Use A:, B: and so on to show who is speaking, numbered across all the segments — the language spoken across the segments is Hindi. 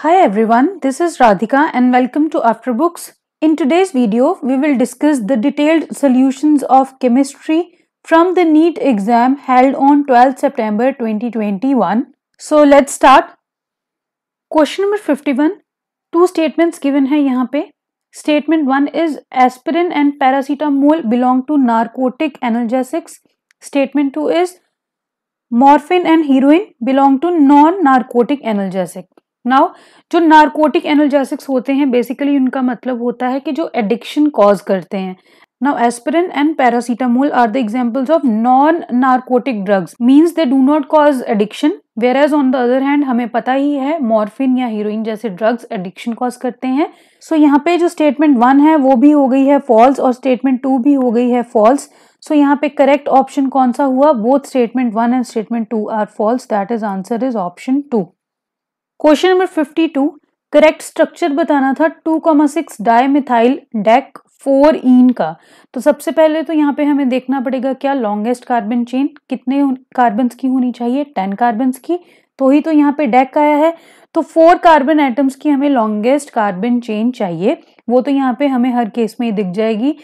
A: Hi everyone, this is Radhika and welcome to Afterbooks. In today's video, we will discuss the detailed solutions of chemistry from the NEET exam held on 12 September 2021. So let's start. Question number 51. Two statements given here. pe. Statement 1 is aspirin and paracetamol belong to narcotic analgesics. Statement 2 is morphine and heroin belong to non-narcotic analgesic. Now जो नारकोटिक एनोलजेसिक्स होते हैं बेसिकली उनका मतलब होता है कि जो एडिक्शन कॉज करते हैं Now, and paracetamol are the the of non narcotic drugs drugs. They do not cause addiction addiction. As on the other hand हमें पता ही है मॉर्फिन या हीरोइन जैसे ड्रग्स एडिक्शन कॉज करते हैं सो so, यहाँ पे जो स्टेटमेंट वन है वो भी हो गई है फॉल्स और स्टेटमेंट टू भी हो गई है फॉल्स सो so, यहाँ पे करेक्ट ऑप्शन कौन सा हुआ both statement one and statement two are false that is answer is option two question number fifty two correct structure बताना था two comma six dimethyl dec four ene का तो सबसे पहले तो यहाँ पे हमें देखना पड़ेगा क्या लॉन्गेस्ट कार्बन चेन कितने कार्बन की होनी चाहिए टेन कार्बन की तो ही तो यहाँ पे डेक आया है तो फोर कार्बन एटम्स की हमें लॉन्गेस्ट कार्बन चेन चाहिए वो तो यहाँ पे हमें हर केस में दिख जाएगी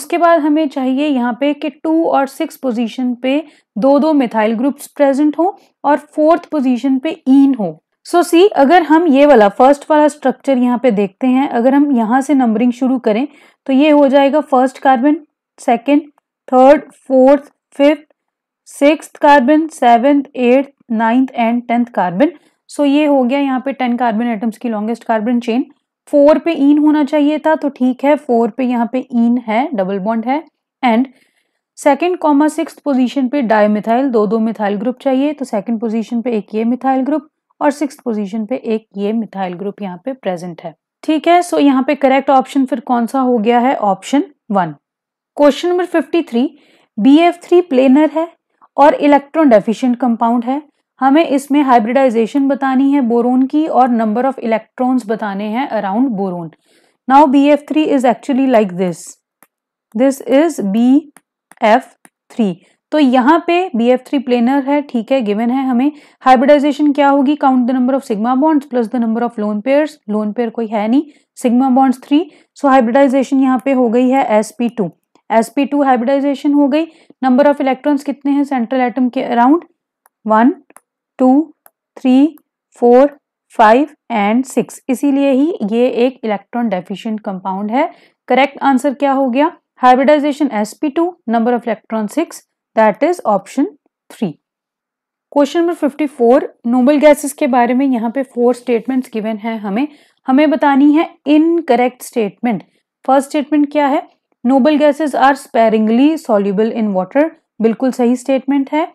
A: उसके बाद हमें चाहिए यहाँ पे कि टू और सिक्स पोजीशन पे दो दो मिथाइल ग्रुप्स प्रेजेंट हो और फोर्थ पोजीशन पे ईन हो सो so, सी अगर हम ये वाला फर्स्ट वाला स्ट्रक्चर यहाँ पे देखते हैं अगर हम यहाँ से नंबरिंग शुरू करें तो ये हो जाएगा first carbon second third fourth fifth six carbon seventh eighth ninth and tenth carbon so ये हो गया यहाँ पे टेन कार्बन एटम्स की लॉन्गेस्ट कार्बन चेन फोर पे ईन होना चाहिए था तो ठीक है फोर पे यहाँ पे ईन है डबल बॉन्ड है and second comma six position पे डाई मिथाइल दो दो मिथाइल ग्रुप चाहिए तो सेकेंड पोजिशन पे एक ये मिथाइल ग्रुप और सिक्स पोजीशन पे एक ये मिथाइल ग्रुप यहाँ पे प्रेजेंट है ठीक है सो यहाँ पे करेक्ट ऑप्शन फिर कौन सा हो गया है option one question number fifty three B F three planar है और इलेक्ट्रॉन डेफिशिएंट कंपाउंड है हमें इसमें हाइब्रिडाइजेशन बतानी है बोरोन की और नंबर ऑफ इलेक्ट्रॉन्स बताने हैं around boron now B F three is actually like this this is B F three तो यहाँ पे बी एफ थ्री प्लेनर है ठीक है गिवन है हमें हाइब्रिडाइजेशन क्या होगी count the number of sigma bonds plus the number of lone pair lone pair कोई है नहीं sigma bonds three so hybridization यहाँ पे हो गई है S P two S P two hybridization हो गई नंबर ऑफ इलेक्ट्रॉन्स कितने हैं सेंट्रल एटम के around one two three four five and six इसीलिए ही ये एक इलेक्ट्रॉन डेफिशियंट कंपाउंड है करेक्ट आंसर क्या हो गया hybridisation to number of electron six that is option three question number fifty four noble gases के बारे में यहाँ पे फोर स्टेटमेंट्स गिवन है हमें हमें बतानी है incorrect statement first statement क्या है noble gases are sparingly soluble in water बिल्कुल सही स्टेटमेंट है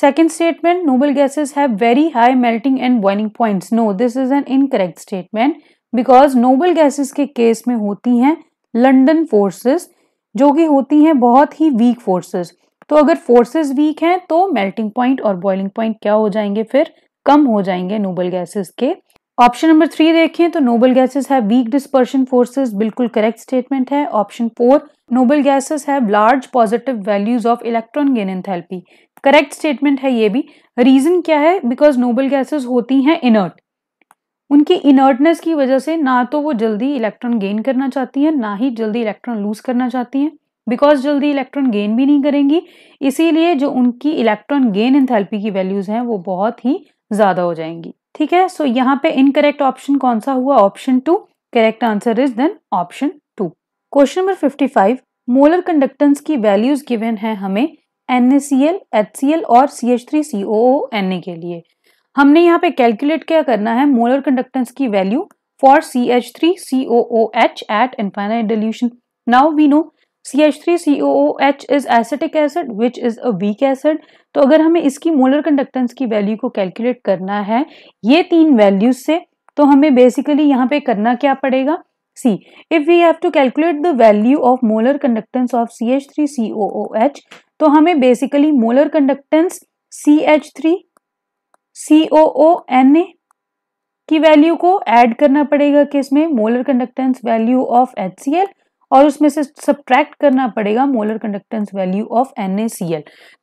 A: second statement noble gases have very high melting and boiling points no this is an incorrect statement because noble gases के केस में होती हैं लंडन फोर्सेस जो कि होती हैं बहुत ही वीक फोर्सेस तो अगर फोर्सेस वीक हैं तो मेल्टिंग पॉइंट और बॉइलिंग पॉइंट क्या हो जाएंगे फिर कम हो जाएंगे नोबल गैसेस के ऑप्शन नंबर थ्री देखें तो नोबल गैसेस है वीक डिस्पर्शन फोर्सेस बिल्कुल करेक्ट स्टेटमेंट है ऑप्शन फोर नोबल गैसेस है large positive values of electron gain enthalpy correct statement है ये भी रीजन क्या है बिकॉज नोबल गैसेस होती हैं इनर्ट उनकी इनर्टनेस की वजह से ना तो वो जल्दी इलेक्ट्रॉन गेन करना चाहती हैं ना ही जल्दी इलेक्ट्रॉन लूज करना चाहती हैं बिकॉज जल्दी इलेक्ट्रॉन गेन भी नहीं करेंगी इसीलिए जो उनकी इलेक्ट्रॉन गेन इंथेल्पी की वैल्यूज़ हैं वो बहुत ही ज़्यादा हो जाएंगी ठीक है सो so, यहाँ पे इनकरेक्ट ऑप्शन कौन सा हुआ option two correct answer is then option two question number fifty five molar conductance की वैल्यूज गिवेन है हमें एन और सी एच थ्री सी के लिए हमने यहाँ पे कैलकुलेट क्या करना है मोलर कंडक्टेंस की value for C H three C at infinite dilution now we know C C H three O H is acetic acid which is a weak acid तो अगर हमें इसकी मोलर कंडक्टेंस की वैल्यू को कैलकुलेट करना है ये तीन वैल्यूज से तो हमें बेसिकली यहाँ पे करना क्या पड़ेगा see if we have to calculate the value of molar conductance of C H three C O O H तो हमें basically molar conductance C H three C O O N A की वैल्यू को ऐड करना पड़ेगा किसमें molar conductance value of H C L और उसमें से सब्ट्रैक्ट करना पड़ेगा molar conductance value of N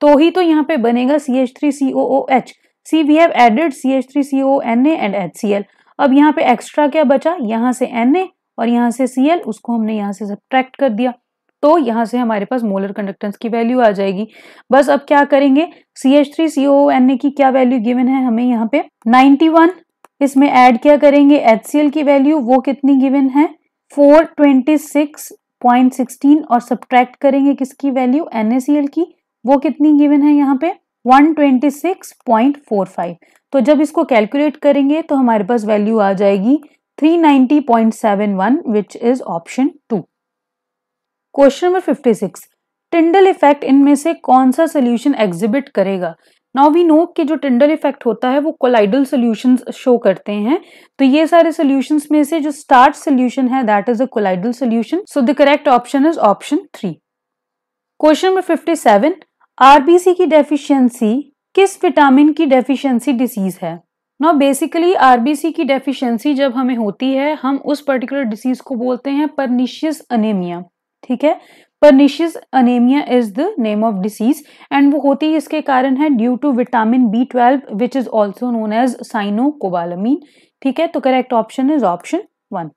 A: तो ही तो यहाँ पे बनेगा C H three C O O H C V have added C H three C O N and H C L अब यहाँ पे एक्स्ट्रा क्या बचा यहाँ से एन ए और यहाँ से सी एल उसको हमने यहाँ से सब्ट्रैक्ट कर दिया तो यहाँ से हमारे पास मोलर कंडक्टेंस की वैल्यू आ जाएगी बस अब क्या करेंगे C H three C O N A की क्या वैल्यू गिवन है हमें यहाँ पे नाइन्टी वन इसमें ऐड क्या करेंगे एच सी एल की वैल्यू वो कितनी गिवन है four twenty six point sixteen और सब्ट्रैक्ट करेंगे किसकी वैल्यू एन की वो कितनी गिवन है यहाँ पे 126.45 तो जब इसको कैलकुलेट करेंगे तो हमारे पास वैल्यू आ जाएगी 390.71 which is option two question number 56 Tyndall effect इनमें से कौन सा सोल्यूशन एग्जिबिट करेगा नाउ वी नो के जो टिंडल इफेक्ट होता है वो कोलाइडल सोल्यूशन शो करते हैं तो ये सारे सोल्यूशन में से जो स्टार्ट सोल्यूशन है that is a colloidal solution so the correct option is option three question number fifty seven RBC की डेफिशिएंसी किस विटामिन की डेफिशिएंसी डिसीज है नो बेसिकली आरबीसी की डेफिशिएंसी जब हमें होती है हम उस पर्टिकुलर डिसीज को बोलते हैं परनिशियस अनेमिया ठीक है pernicious anaemia is the name of disease and वो होती है इसके कारण है due to vitamin B twelve which is also known as cyanocobalamin ठीक है तो correct option is option one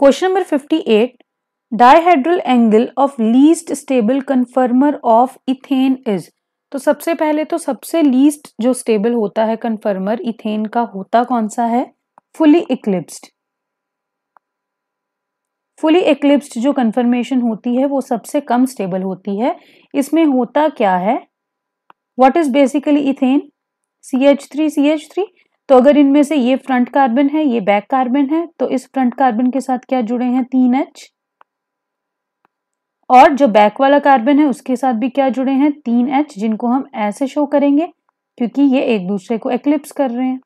A: question number fifty eight dihedral angle of least stable conformer of ethane is तो सबसे पहले तो सबसे लीस्ट जो स्टेबल होता है कन्फर्मर इथेन का होता कौन सा है फुली इक्लिप्स्ड फुली एक्लिप्स्ड जो कन्फर्मेशन होती है वो सबसे कम स्टेबल होती है इसमें होता क्या है what is basically ethane C H three C H three तो अगर इनमें से ये फ्रंट कार्बन है ये बैक कार्बन है तो इस फ्रंट कार्बन के साथ क्या जुड़े हैं तीन एच और जो बैक वाला कार्बन है उसके साथ भी क्या जुड़े हैं तीन एच जिनको हम ऐसे शो करेंगे क्योंकि ये एक दूसरे को एक्लिप्स कर रहे हैं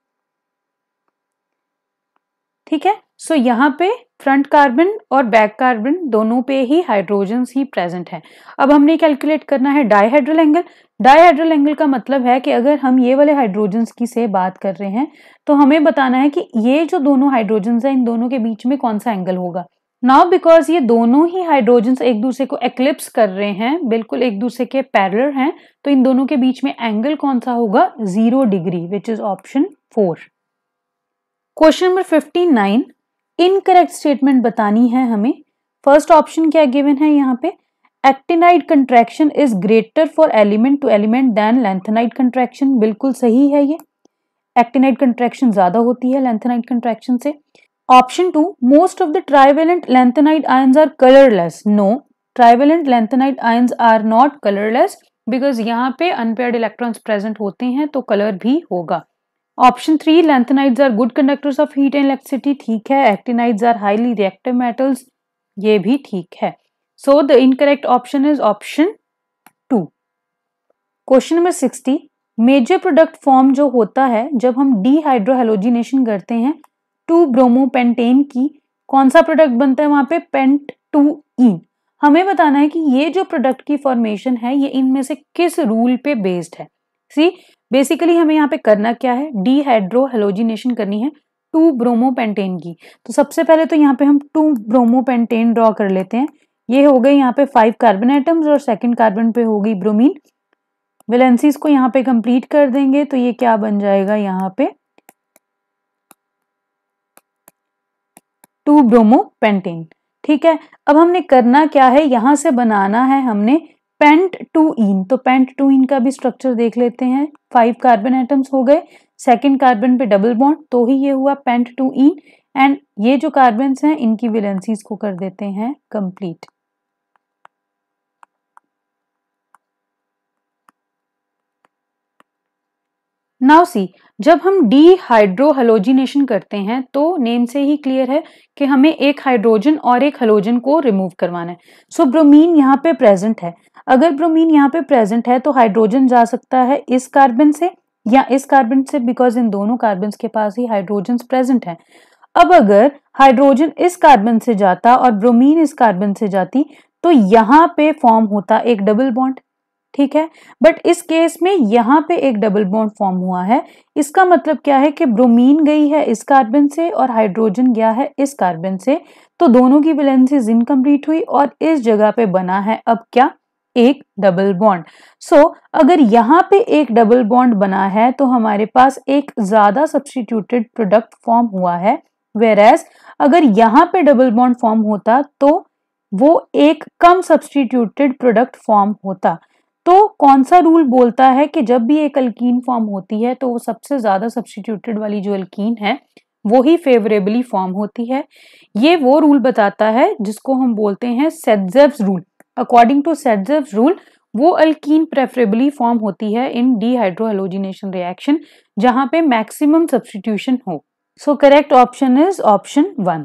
A: ठीक है सो so, यहाँ पे फ्रंट कार्बन और बैक कार्बन दोनों पे ही हाइड्रोजन ही प्रेजेंट हैं अब हमने कैलकुलेट करना है डायहाइड्रल एंगल डायहाइड्रल एंगल का मतलब है कि अगर हम ये वाले हाइड्रोजन की से बात कर रहे हैं तो हमें बताना है कि ये जो दोनों हाइड्रोजन हैं इन दोनों के बीच में कौन सा एंगल होगा नाउ बिकॉज ये दोनों ही हाइड्रोजन एक दूसरे को एक्लिप्स कर रहे हैं बिल्कुल एक दूसरे के पैरलर हैं तो इन दोनों के बीच में एंगल कौन सा होगा zero degree which is option four question number fifty nine incorrect statement बतानी है हमें फर्स्ट ऑप्शन क्या गिवन है यहाँ पे actinide contraction is greater for element to element than lanthanide contraction बिल्कुल सही है ये एक्टिनाइड कंट्रैक्शन ज़्यादा होती है लेंथेनाइड कंट्रैक्शन से option two most of the trivalent lanthanide ions are colourless no trivalent lanthanide ions are not colourless because यहाँ पे अनपेयर्ड इलेक्ट्रॉन्स प्रेजेंट होते हैं तो कलर भी होगा option three lanthanides are good conductors of heat and electricity ठीक है actinides are highly reactive metals ये भी ठीक है so the incorrect option is option two question number sixty major product form जो होता है जब हम डीहाइड्रोहेलोजिनेशन करते हैं टू ब्रोमोपेंटेन की कौन सा प्रोडक्ट बनता है वहां पे पेंट टू ई हमें बताना है कि ये जो प्रोडक्ट की फॉर्मेशन है ये इनमें से किस रूल पे बेस्ड है सी बेसिकली हमें यहाँ पे करना क्या है डीहाइड्रोहेलोजिनेशन करनी है टू ब्रोमोपेंटेन की तो सबसे पहले तो यहाँ पे हम टू ब्रोमोपेंटेन ड्रॉ कर लेते हैं ये हो गए यहाँ पे फाइव कार्बन आइटम्स और सेकेंड कार्बन पे हो गई ब्रोमीन वेलेंसीज को यहाँ पे कंप्लीट कर देंगे तो ये क्या बन जाएगा यहाँ पे टू ब्रोमो पेंटेन ठीक है अब हमने करना क्या है यहां से बनाना है हमने पेंट टू इन तो पेंट टू इन का भी स्ट्रक्चर देख लेते हैं फाइव कार्बन एटम्स हो गए सेकेंड कार्बन पे डबल बॉन्ड तो ही ये हुआ पेंट टू इन एंड ये जो कार्बन हैं इनकी विलेंसी को कर देते हैं कंप्लीट नाउ सी जब हम डी हाइड्रोहलोजिनेशन करते हैं तो नेम से ही क्लियर है कि हमें एक हाइड्रोजन और एक हलोजन को रिमूव करवाना है सो so, ब्रोमीन यहाँ पे प्रेजेंट है अगर ब्रोमीन यहाँ पे प्रेजेंट है तो हाइड्रोजन जा सकता है इस कार्बन से या इस कार्बन से बिकॉज इन दोनों कार्बन के पास ही हाइड्रोजन प्रेजेंट है अब अगर हाइड्रोजन इस कार्बन से जाता और ब्रोमीन इस कार्बन से जाती तो यहाँ पे फॉर्म होता एक डबल बॉन्ड ठीक है बट इस केस में यहाँ पे एक डबल बॉन्ड फॉर्म हुआ है इसका मतलब क्या है कि ब्रोमीन गई है इस कार्बन से और हाइड्रोजन गया है इस कार्बन से तो दोनों की वैलेंसीज इनकम्प्लीट हुई और इस जगह पे बना है अब क्या एक डबल बॉन्ड सो so, अगर यहाँ पे एक डबल बॉन्ड बना है तो हमारे पास एक ज़्यादा सब्सटीट्यूटेड प्रोडक्ट फॉर्म हुआ है वेर एज अगर यहाँ पे डबल बॉन्ड फॉर्म होता तो वो एक कम सब्सटीट्यूटेड प्रोडक्ट फॉर्म होता तो कौन सा रूल बोलता है कि जब भी एक अल्कीन फॉर्म होती है तो वो सबसे ज़्यादा सब्सटीट्यूटेड वाली जो अल्कीन है वो ही फेवरेबली फॉर्म होती है ये वो रूल बताता है जिसको हम बोलते हैं Saytzeff's rule according to Saytzeff rule वो अल्कीन प्रेफरेबली फॉर्म होती है इन डीहाइड्रोहेलोजिनेशन रिएक्शन जहां पे मैक्सिमम सब्सटीट्यूशन हो so correct option is option one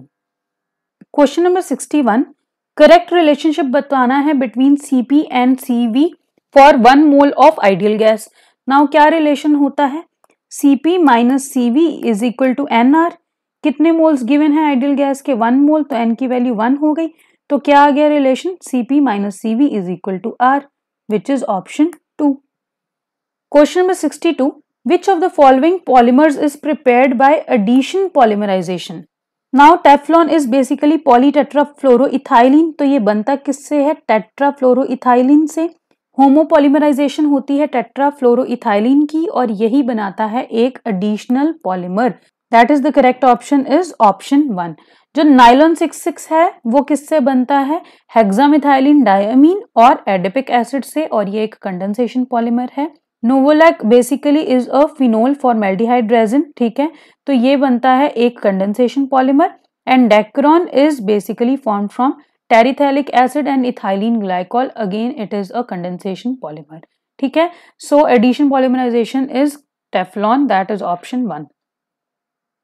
A: question number sixty one correct relationship बताना है between C P and C V for one mole of ideal gas now क्या रिलेशन होता है C P minus C V is equal to N R कितने मोल्स गिवन है आइडियल गैस के वन मोल तो एन की वैल्यू वन हो गई तो क्या आ गया relation C P minus C V is equal to R which is option two question number sixty two which of which of the following polymers is prepared by addition polymerization now teflon is fluoro ethylene तो ये बनता किससे है टेट्रा फ्लोरो इथाइलिन से होमोपॉलीमराइजेशन होती है टेट्रा फ्लोरो इथाइलिन की और यही बनाता है एक additional polymer that is the correct option is option one जो नाइलॉन सिक्स सिक्स है वो किससे बनता है हेक्सामिथाइलिन डायमीन और एडेपिक एसिड से और ये एक कंडेंसेशन पॉलीमर है novolac basically is a phenol formaldehyde ठीक है तो ये बनता है एक condensation polymer and Dacron is basically form from terephthalic acid and ethylene glycol again it is a condensation polymer ठीक है सो addition polymerisation is Teflon that is option one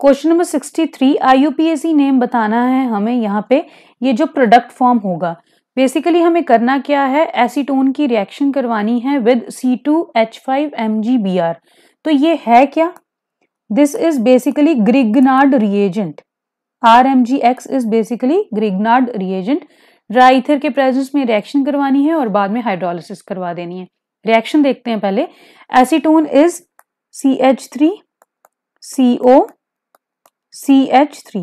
A: question number sixty three I name बताना है हमें यहाँ पे ये जो प्रोडक्ट फॉर्म होगा बेसिकली हमें करना क्या है एसीटोन की रिएक्शन करवानी है with C two H five M G B R तो ये है क्या this is basically Grignard reagent R M G X is basically Grignard reagent dry ether के प्रेजेंस में रिएक्शन करवानी है और बाद में हाइड्रोलिसिस करवा देनी है रिएक्शन देखते हैं पहले acetone is C H three C O C H three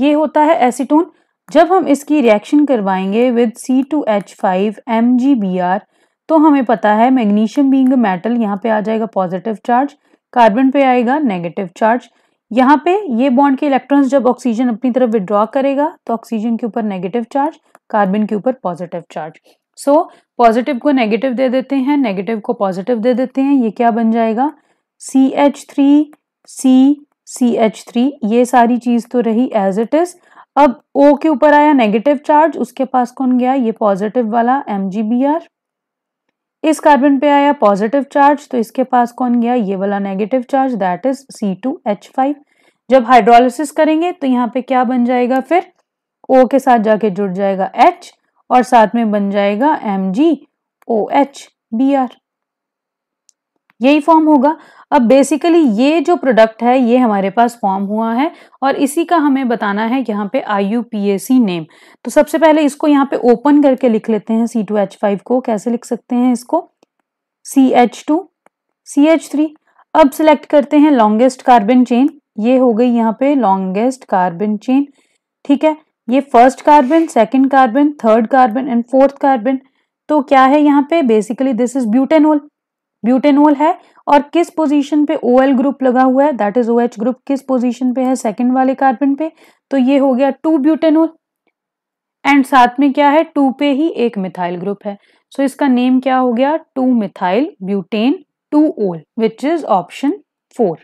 A: ये होता है एसीटोन जब हम इसकी रिएक्शन करवाएंगे with C two H five M G B R तो हमें पता है मैग्नीशियम बींग मेटल यहाँ पे आ जाएगा पॉजिटिव चार्ज कार्बन पे आएगा नेगेटिव चार्ज यहाँ पे ये बॉन्ड के इलेक्ट्रॉन्स जब ऑक्सीजन अपनी तरफ विड्रॉ करेगा तो ऑक्सीजन के ऊपर नेगेटिव चार्ज कार्बन के ऊपर पॉजिटिव चार्ज सो पॉजिटिव को नेगेटिव दे देते हैं नेगेटिव को पॉजिटिव दे देते हैं ये क्या बन जाएगा C H three C C H three ये सारी चीज़ तो रही एज इट इज़ अब ओ के ऊपर आया नेगेटिव चार्ज उसके पास कौन गया ये पॉजिटिव वाला एम जी बी आर इस कार्बन पे आया पॉजिटिव चार्ज तो इसके पास कौन गया ये वाला negative charge that is C two H five जब हाइड्रोलिसिस करेंगे तो यहाँ पे क्या बन जाएगा फिर ओ के साथ जाके जुड़ जाएगा एच और साथ में बन जाएगा M G O H B R यही फॉर्म होगा अब बेसिकली ये जो प्रोडक्ट है ये हमारे पास फॉर्म हुआ है और इसी का हमें बताना है यहाँ पे I U P A C name तो सबसे पहले इसको यहाँ पे ओपन करके लिख लेते हैं सी टू एच फाइव को कैसे लिख सकते हैं इसको C H two C H three अब सिलेक्ट करते हैं लॉन्गेस्ट कार्बन चेन ये हो गई यहाँ पे लॉन्गेस्ट कार्बन चेन ठीक है ये first carbon second carbon third carbon and fourth carbon तो क्या है यहाँ पे basically this is butanol butanol है और किस पोजीशन पे ओ ग्रुप लगा हुआ है दैट इज ओ ग्रुप किस पोजीशन पे है सेकंड वाले कार्बन पे तो ये हो गया टू ब्यूटेनोल एंड साथ में क्या है टू पे ही एक मिथाइल ग्रुप है सो so, इसका नेम क्या हो गया two methyl butan two ol which is option four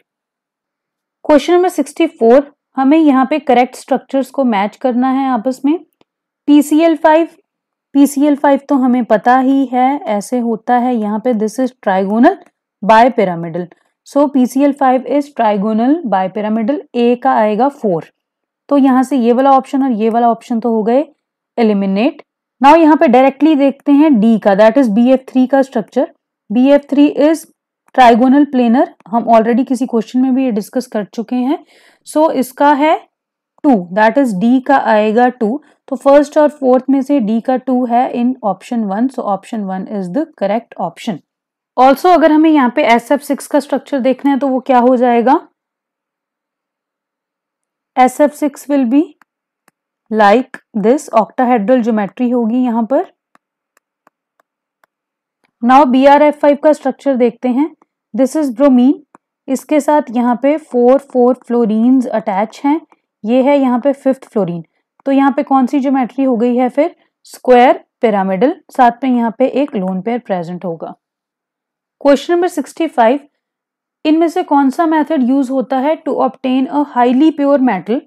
A: question number sixty four हमें यहाँ पे करेक्ट स्ट्रक्चर्स को मैच करना है आपस में P C L five PCl5 तो हमें पता ही है ऐसे होता है यहाँ पे this is trigonal bipyramidal so PCl5 is trigonal bipyramidal A का आएगा फोर तो यहाँ से ये वाला ऑप्शन और ये वाला ऑप्शन तो हो गए एलिमिनेट नाउ यहाँ पे डायरेक्टली देखते हैं डी का that is B F three का structure B F three is trigonal planar हम ऑलरेडी किसी क्वेश्चन में भी ये डिस्कस कर चुके हैं सो so, इसका है टू दैट इज डी का आएगा टू तो फर्स्ट और फोर्थ में से डी का टू है in option one so option one is the correct option also अगर हमें यहाँ पे एस एफ सिक्स का स्ट्रक्चर देखना है तो वो क्या हो जाएगा S F six will be like this octahedral geometry होगी यहां पर now B R F five का स्ट्रक्चर देखते हैं दिस इज ब्रोमीन इसके साथ यहाँ पे फोर फोर फ्लोरिन अटैच हैं ये है यहाँ पे फिफ्थ फ्लोरीन तो यहाँ पे कौन सी ज्योमेट्री हो गई है फिर स्क्वायर पिरामिडल साथ में यहाँ पे एक लोन पेयर प्रेजेंट होगा क्वेश्चन नंबर सिक्सटी फाइव इनमें से कौन सा मेथड यूज होता है to obtain a highly pure metal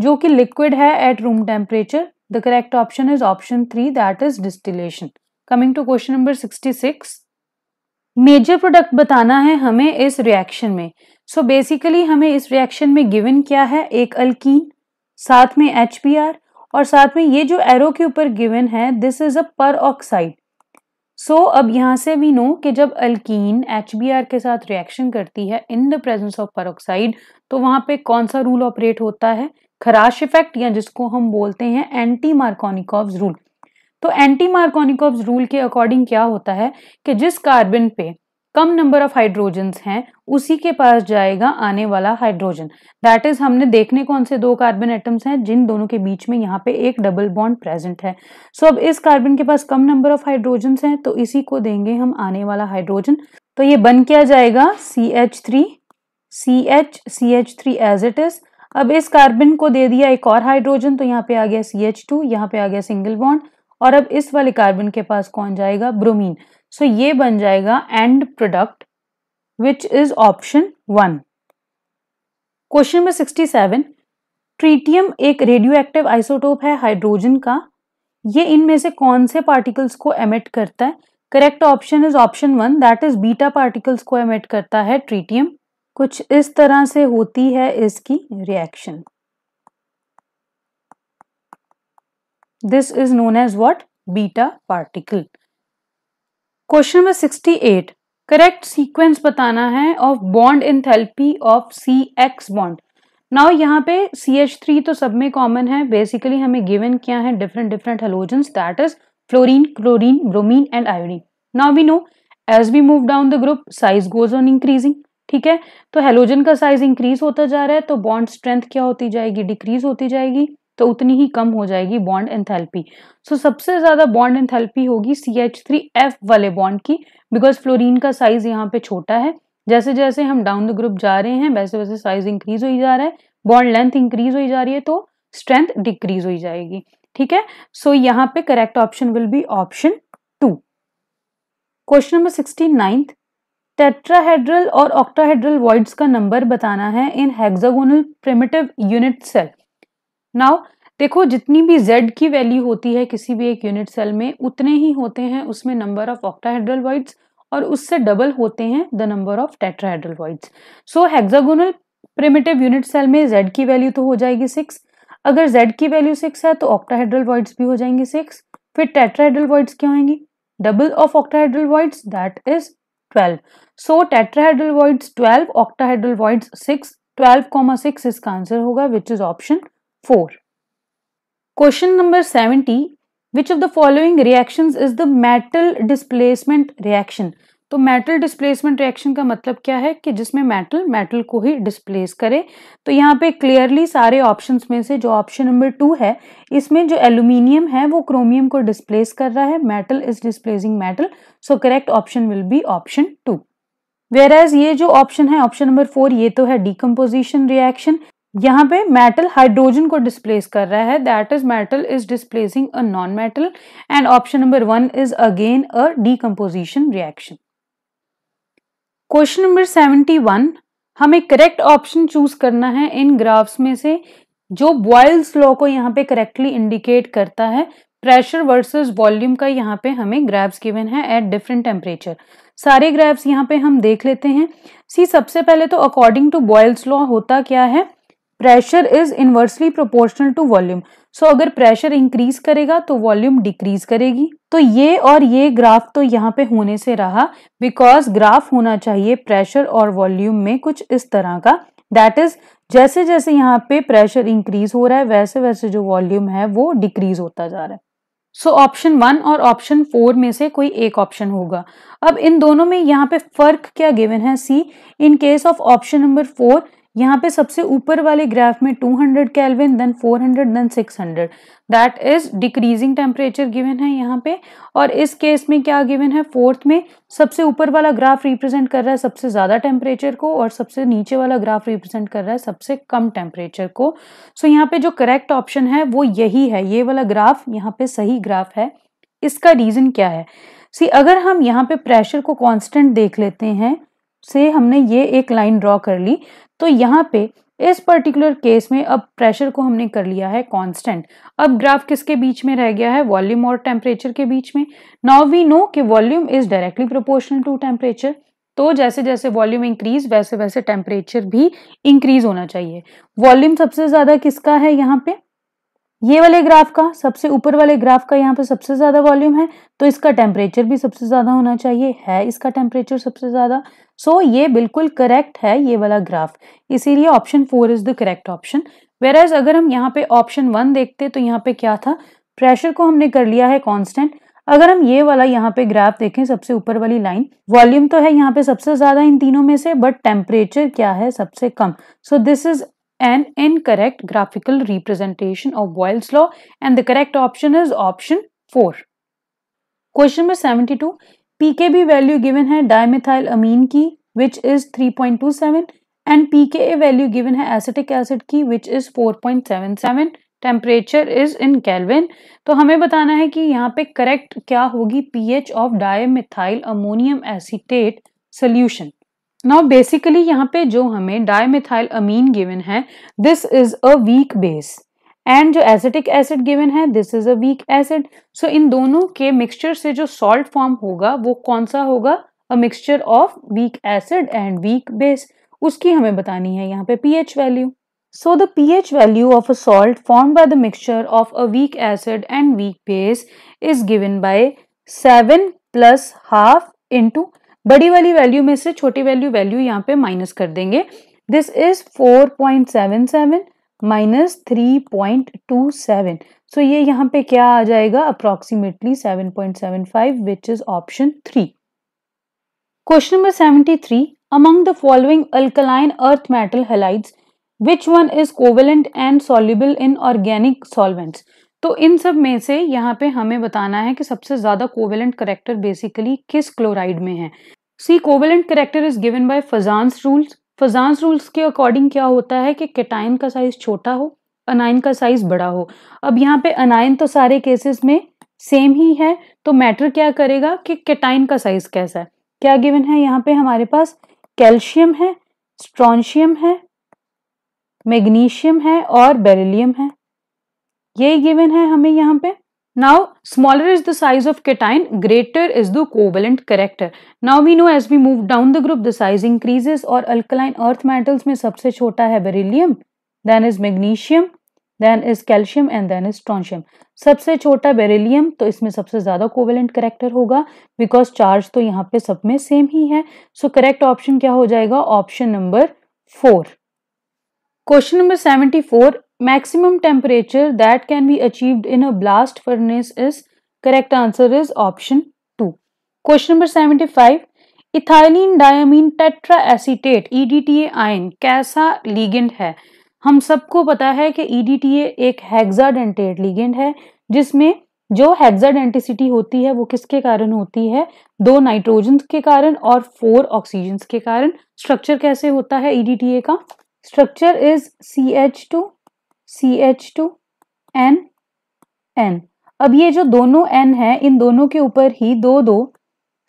A: जो कि लिक्विड है at room temperature the correct option is option three that is distillation coming to question number sixty six major product बताना है हमें इस रिएक्शन में सो so बेसिकली हमें इस रिएक्शन में गिवन क्या है एक अल्कीन साथ में एच और साथ में ये जो एरो के ऊपर गिवन है दिस इज अ पर ऑक्साइड सो अब यहाँ से वी नो कि जब अल्कीन एच के साथ रिएक्शन करती है in the presence of peroxide तो वहाँ पे कौन सा रूल ऑपरेट होता है खराश इफेक्ट या जिसको हम बोलते हैं एंटी मार्कोनिकॉव्स रूल तो एंटी मार्कोनिकॉव्स रूल के अकॉर्डिंग क्या होता है कि जिस कार्बन पे कम नंबर ऑफ हाइड्रोजन्स हैं उसी के पास जाएगा आने वाला हाइड्रोजन दैट इज हमने देखने कौन से दो कार्बन एटम्स हैं जिन दोनों के बीच में यहाँ पे एक डबल बॉन्ड प्रेजेंट है सो so, अब इस कार्बन के पास कम नंबर ऑफ हाइड्रोजन्स हैं तो इसी को देंगे हम आने वाला हाइड्रोजन तो ये बन क्या जाएगा C H three C H C H three as it is अब इस कार्बन को दे दिया एक और हाइड्रोजन तो यहाँ पे आ गया सी एच टू यहाँ पे आ गया सिंगल बॉन्ड और अब इस वाले कार्बन के पास कौन जाएगा ब्रोमीन सो ये बन जाएगा end product which is option one question number sixty seven tritium एक रेडियो एक्टिव आइसोटोप है हाइड्रोजन का ये इनमें से कौन से पार्टिकल्स को एमिट करता है correct option is option one that is beta particles को एमिट करता है ट्रीटियम कुछ इस तरह से होती है इसकी reaction this is known as what beta particle question number sixty eight correct sequence बताना है of bond enthalpy of C X bond now यहाँ पे सी एच थ्री तो सब में कॉमन है बेसिकली हमें गिवन क्या है different different halogen that is fluorine chlorine bromine and iodine now we know as we move down the group size goes on increasing ठीक है तो हेलोजन का साइज इंक्रीज होता जा रहा है तो बॉन्ड स्ट्रेंथ क्या होती जाएगी डिक्रीज होती जाएगी तो उतनी ही कम हो जाएगी बॉन्ड एंथैल्पी सो so, सबसे ज़्यादा बॉन्ड एंथैल्पी होगी सी एच थ्री एफ वाले बॉन्ड की बिकॉज फ्लोरीन का साइज यहाँ पे छोटा है जैसे जैसे हम डाउन द ग्रुप जा रहे हैं वैसे वैसे साइज इंक्रीज हो जा रहा है बॉन्ड लेंथ इंक्रीज हुई जा रही है तो स्ट्रेंथ डिक्रीज हो जाएगी ठीक है सो so, यहाँ पे correct option will be option two question number sixty ninth tetrahedral और ऑक्टाहेड्रल वॉइड्स का नंबर बताना है in hexagonal primitive unit cell now देखो जितनी भी z की वैल्यू होती है किसी भी एक यूनिट सेल में उतने ही होते हैं उसमें नंबर ऑफ ऑक्टाहेड्रल वॉइड्स और उससे डबल होते हैं the number of tetrahedral voids so hexagonal primitive unit cell में z की वैल्यू तो हो जाएगी सिक्स अगर z की वैल्यू सिक्स है तो ऑक्टाहेड्रल वॉइड्स भी हो जाएंगे सिक्स फिर टेट्राहेड्रल वॉइड्स क्या होंगी double of octahedral voids that is twelve so tetrahedral voids twelve octahedral voids six twelve comma six इसका आंसर होगा which is option four question number seventy which of the following reaction is the metal displacement reaction तो मेटल डिस्प्लेसमेंट रिएक्शन का मतलब क्या है कि जिसमें मेटल मेटल को ही डिस्प्लेस करे तो यहाँ पे क्लियरली सारे ऑप्शंस में से जो ऑप्शन नंबर टू है इसमें जो एल्यूमिनियम है वो क्रोमियम को डिस्प्लेस कर रहा है metal is displacing metal so correct option will be option two whereas ये जो ऑप्शन है ऑप्शन नंबर फोर ये तो है डिकम्पोजिशन रिएक्शन यहाँ पे मेटल हाइड्रोजन को डिस्प्लेस कर रहा है that is metal is displacing a non metal and option number one is again a decomposition reaction question number seventy one हमें करेक्ट ऑप्शन चूज करना है इन ग्राफ्स में से जो बॉयल्स लॉ को यहाँ पे करेक्टली इंडिकेट करता है प्रेशर वर्सेस वॉल्यूम का यहाँ पे हमें ग्राफ्स गिवन है एट डिफरेंट टेम्परेचर सारे ग्राफ्स यहाँ पे हम देख लेते हैं सी सबसे पहले तो अकॉर्डिंग टू बॉयल्स लॉ होता क्या है pressure is inversely proportional to volume so अगर प्रेशर इंक्रीज करेगा तो वॉल्यूम डिक्रीज करेगी तो ये और ये ग्राफ तो यहाँ पे होने से रहा बिकॉज ग्राफ होना चाहिए प्रेशर और वॉल्यूम में कुछ इस तरह का दैट इज जैसे जैसे यहाँ पे प्रेशर इंक्रीज हो रहा है वैसे वैसे जो वॉल्यूम है वो डिक्रीज होता जा रहा है सो ऑप्शन वन और ऑप्शन फोर में से कोई एक ऑप्शन होगा अब इन दोनों में यहाँ पे फर्क क्या गिवन है see in case of option number four यहाँ पे सबसे ऊपर वाले ग्राफ में 200 hundred kelvin then 400 hundred then six hundred that is decreasing temperature given है यहाँ पे और इस केस में क्या गिवन है फोर्थ में सबसे ऊपर वाला ग्राफ रिप्रेजेंट कर रहा है सबसे ज़्यादा टेम्परेचर को और सबसे नीचे वाला ग्राफ रिप्रेजेंट कर रहा है सबसे कम टेम्परेचर को सो so, यहाँ पे जो करेक्ट ऑप्शन है वो यही है ये वाला ग्राफ यहाँ पे सही ग्राफ है इसका रीज़न क्या है सी अगर हम यहाँ पे प्रेशर को कॉन्स्टेंट देख लेते हैं से हमने ये एक लाइन ड्रॉ कर ली तो यहाँ पे इस पर्टिकुलर केस में अब प्रेशर को हमने कर लिया है कांस्टेंट अब ग्राफ किसके बीच में रह गया है वॉल्यूम और टेम्परेचर के बीच में नाउ वी नो कि volume is directly proportional to temperature तो जैसे जैसे वॉल्यूम इंक्रीज वैसे वैसे टेम्परेचर भी इंक्रीज होना चाहिए वॉल्यूम सबसे ज़्यादा किसका है यहाँ पे ये वाले ग्राफ का सबसे ऊपर वाले ग्राफ का यहाँ पे सबसे ज़्यादा वॉल्यूम है तो इसका टेम्परेचर भी सबसे ज़्यादा होना चाहिए है इसका टेम्परेचर सबसे ज़्यादा सो so, ये बिल्कुल करेक्ट है ये वाला ग्राफ इसीलिए option four is the correct option whereas अगर हम यहाँ पे ऑप्शन वन देखते तो यहाँ पे क्या था प्रेशर को हमने कर लिया है कॉन्स्टेंट अगर हम ये वाला यहाँ पे ग्राफ देखें सबसे ऊपर वाली लाइन वॉल्यूम तो है यहाँ पे सबसे ज़्यादा इन तीनों में से बट टेम्परेचर क्या है सबसे कम so this is an incorrect graphical representation of Boyle's law and the correct option is option 4. Question number 72. PKB value given hai dimethyl amine ki which is 3.27 and pKa value given hai acetic acid ki which is 4.77 temperature is in kelvin तो हमें बताना है कि यहाँ पे करेक्ट क्या होगी pH of methyl ammonium acetate solution now basically यहाँ पे जो हमें डायमिथाइल अमीन गिवन है this is a weak base and जो एसिटिक एसिड गिवन है this is a weak acid so इन दोनों के मिक्सचर से जो सॉल्ट फॉर्म होगा वो कौन सा होगा a mixture of weak acid and weak base उसकी हमें बतानी है यहाँ पे pH value So the pH value of a salt form by the mixture of a weak acid and weak base is given by seven plus half into बड़ी वाली वैल्यू में से छोटी वैल्यू वैल्यू यहाँ पे माइनस कर देंगे this is 4.77 minus three point two seven so ये यहाँ पे क्या आ जाएगा approximately seven point seven five which is option three question number seventy three among the following alkaline earth metal halides which one is covalent and soluble in organic solvents तो इन सब में से यहाँ पे हमें बताना है कि सबसे ज़्यादा कोवेलेंट करेक्टर बेसिकली किस क्लोराइड में है see covalent character is given by Fajans rules Fajans rules के अकॉर्डिंग क्या होता है कि केटाइन का साइज छोटा हो अनाइन का साइज बड़ा हो अब यहाँ पे अनाइन तो सारे केसेस में सेम ही है तो मैटर क्या करेगा कि केटाइन का साइज कैसा है क्या गिवन है यहाँ पे हमारे पास कैल्शियम है स्ट्रॉन्शियम है मैग्नीशियम है और बेरिलियम है यही गिवन है हमें यहाँ पे now smaller is the size of cation greater is the covalent character now we know as we move down the group the size increases और अल्कलाइन अर्थ मेटल्स में सबसे छोटा है beryllium then is magnesium then is calcium and then is strontium सबसे छोटा बेरिलियम तो इसमें सबसे ज्यादा कोवलेंट करेक्टर होगा बिकॉज चार्ज तो यहाँ पे सब में सेम ही है सो करेक्ट ऑप्शन क्या हो जाएगा option number four question number seventy four maximum temperature that can be be in a blast furnace is correct answer is option two question number seventy five ethylene diamine tetra acetate EDTA ion कैसा लीगेंड है हम सबको पता है कि ईडीटीए e एक हेक्साडेंटेट लीगेंड है जिसमें जो हेक्साडेंटिसिटी होती है वो किसके कारण होती है दो नाइट्रोजन के कारण और फोर ऑक्सीजन के कारण स्ट्रक्चर कैसे होता है ईडीटीए e का structure is C H two C H two N N अब ये जो दोनों एन है इन दोनों के ऊपर ही दो दो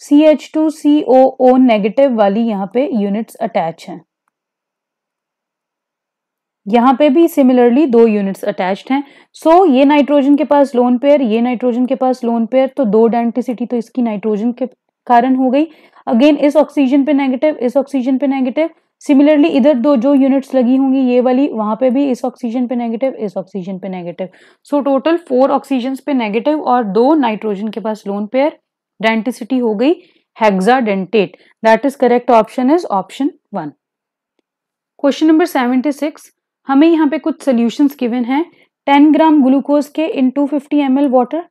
A: C H two C O O negative वाली यहाँ पे यूनिट्स अटैच हैं यहाँ पे भी सिमिलरली दो यूनिट्स अटैच्ड हैं सो so, ये नाइट्रोजन के पास लोन पेयर ये नाइट्रोजन के पास लोन पेयर तो दो डेंटिसिटी तो इसकी नाइट्रोजन के कारण हो गई अगेन इस ऑक्सीजन पे नेगेटिव इस ऑक्सीजन पे नेगेटिव सिमिलरली इधर दो जो यूनिट्स लगी होंगी ये वाली वहां पे भी इस ऑक्सीजन पे नेगेटिव इस ऑक्सीजन पे negative so total four oxygen पे नेगेटिव और दो नाइट्रोजन के पास लोन पेयर डेंटिसिटी हो गई hexadentate that is correct option is option one question number seventy six हमें यहाँ पे कुछ सोल्यूशन गिवन है टेन ग्राम ग्लूकोज के in two fifty M L water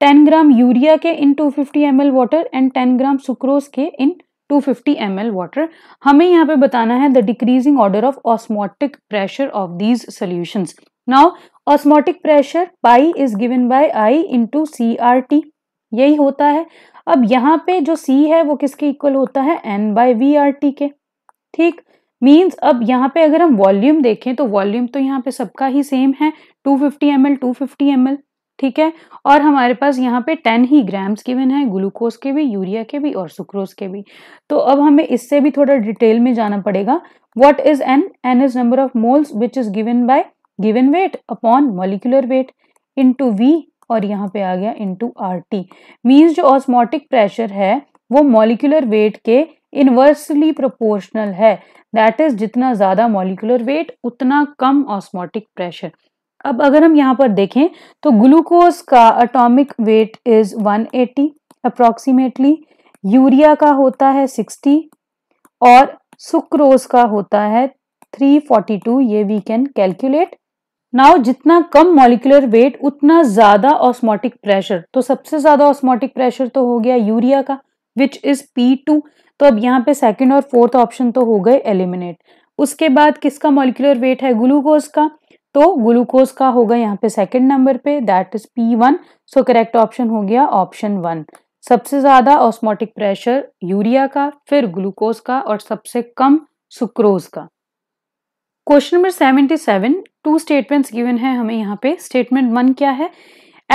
A: ten gram urea के in two fifty M L water and ten gram sucrose के in two fifty M L water हमें यहाँ पे बताना है the decreasing order of osmotic pressure of these solution now osmotic pressure pi is given by i into C R T यही होता है अब यहाँ पे जो सी है वो किसके इक्वल होता है N by V R T के ठीक मीन्स अब यहाँ पे अगर हम वॉल्यूम देखें तो वॉल्यूम तो यहाँ पे सबका ही सेम है 250 फिफ्टी एम एल टू ठीक है और हमारे पास यहाँ पे टेन ही ग्राम्स गिवन है ग्लूकोज के भी यूरिया के भी और सुक्रोज के भी तो अब हमें इससे भी थोड़ा डिटेल में जाना पड़ेगा what is N N is number of moles which is given by given weight upon molecular weight to V और यहाँ पे आ गया टू आर टी मीन्स जो ऑस्मोटिक प्रेशर है वो मॉलिकुलर वेट के इन्वर्सली प्रोपोर्शनल है दैट इज जितना ज़्यादा मॉलिकुलर वेट उतना कम ऑस्मोटिक प्रेशर अब अगर हम यहाँ पर देखें तो ग्लूकोज का atomic weight is 180 approximately urea का होता है 60 और सुक्रोज का होता है 342 ये वी कैन कैलकुलेट नाउ जितना कम मॉलिकुलर वेट उतना ज़्यादा ऑस्मोटिक प्रेशर तो सबसे ज़्यादा ऑस्मोटिक प्रेशर तो हो गया यूरिया का विच इज़ पी टू तो अब यहाँ पे सेकेंड और फोर्थ ऑप्शन तो हो गए एलिमिनेट उसके बाद किसका मॉलिकुलर वेट है ग्लूकोज का तो ग्लूकोज का होगा यहाँ पे सेकंड नंबर पे that is P one so correct option हो गया ऑप्शन वन सबसे ज़्यादा ऑस्मोटिक प्रेशर यूरिया का फिर ग्लूकोज का और सबसे कम सुक्रोज का question number seventy seven two statements given है हमें यहाँ पे स्टेटमेंट वन क्या है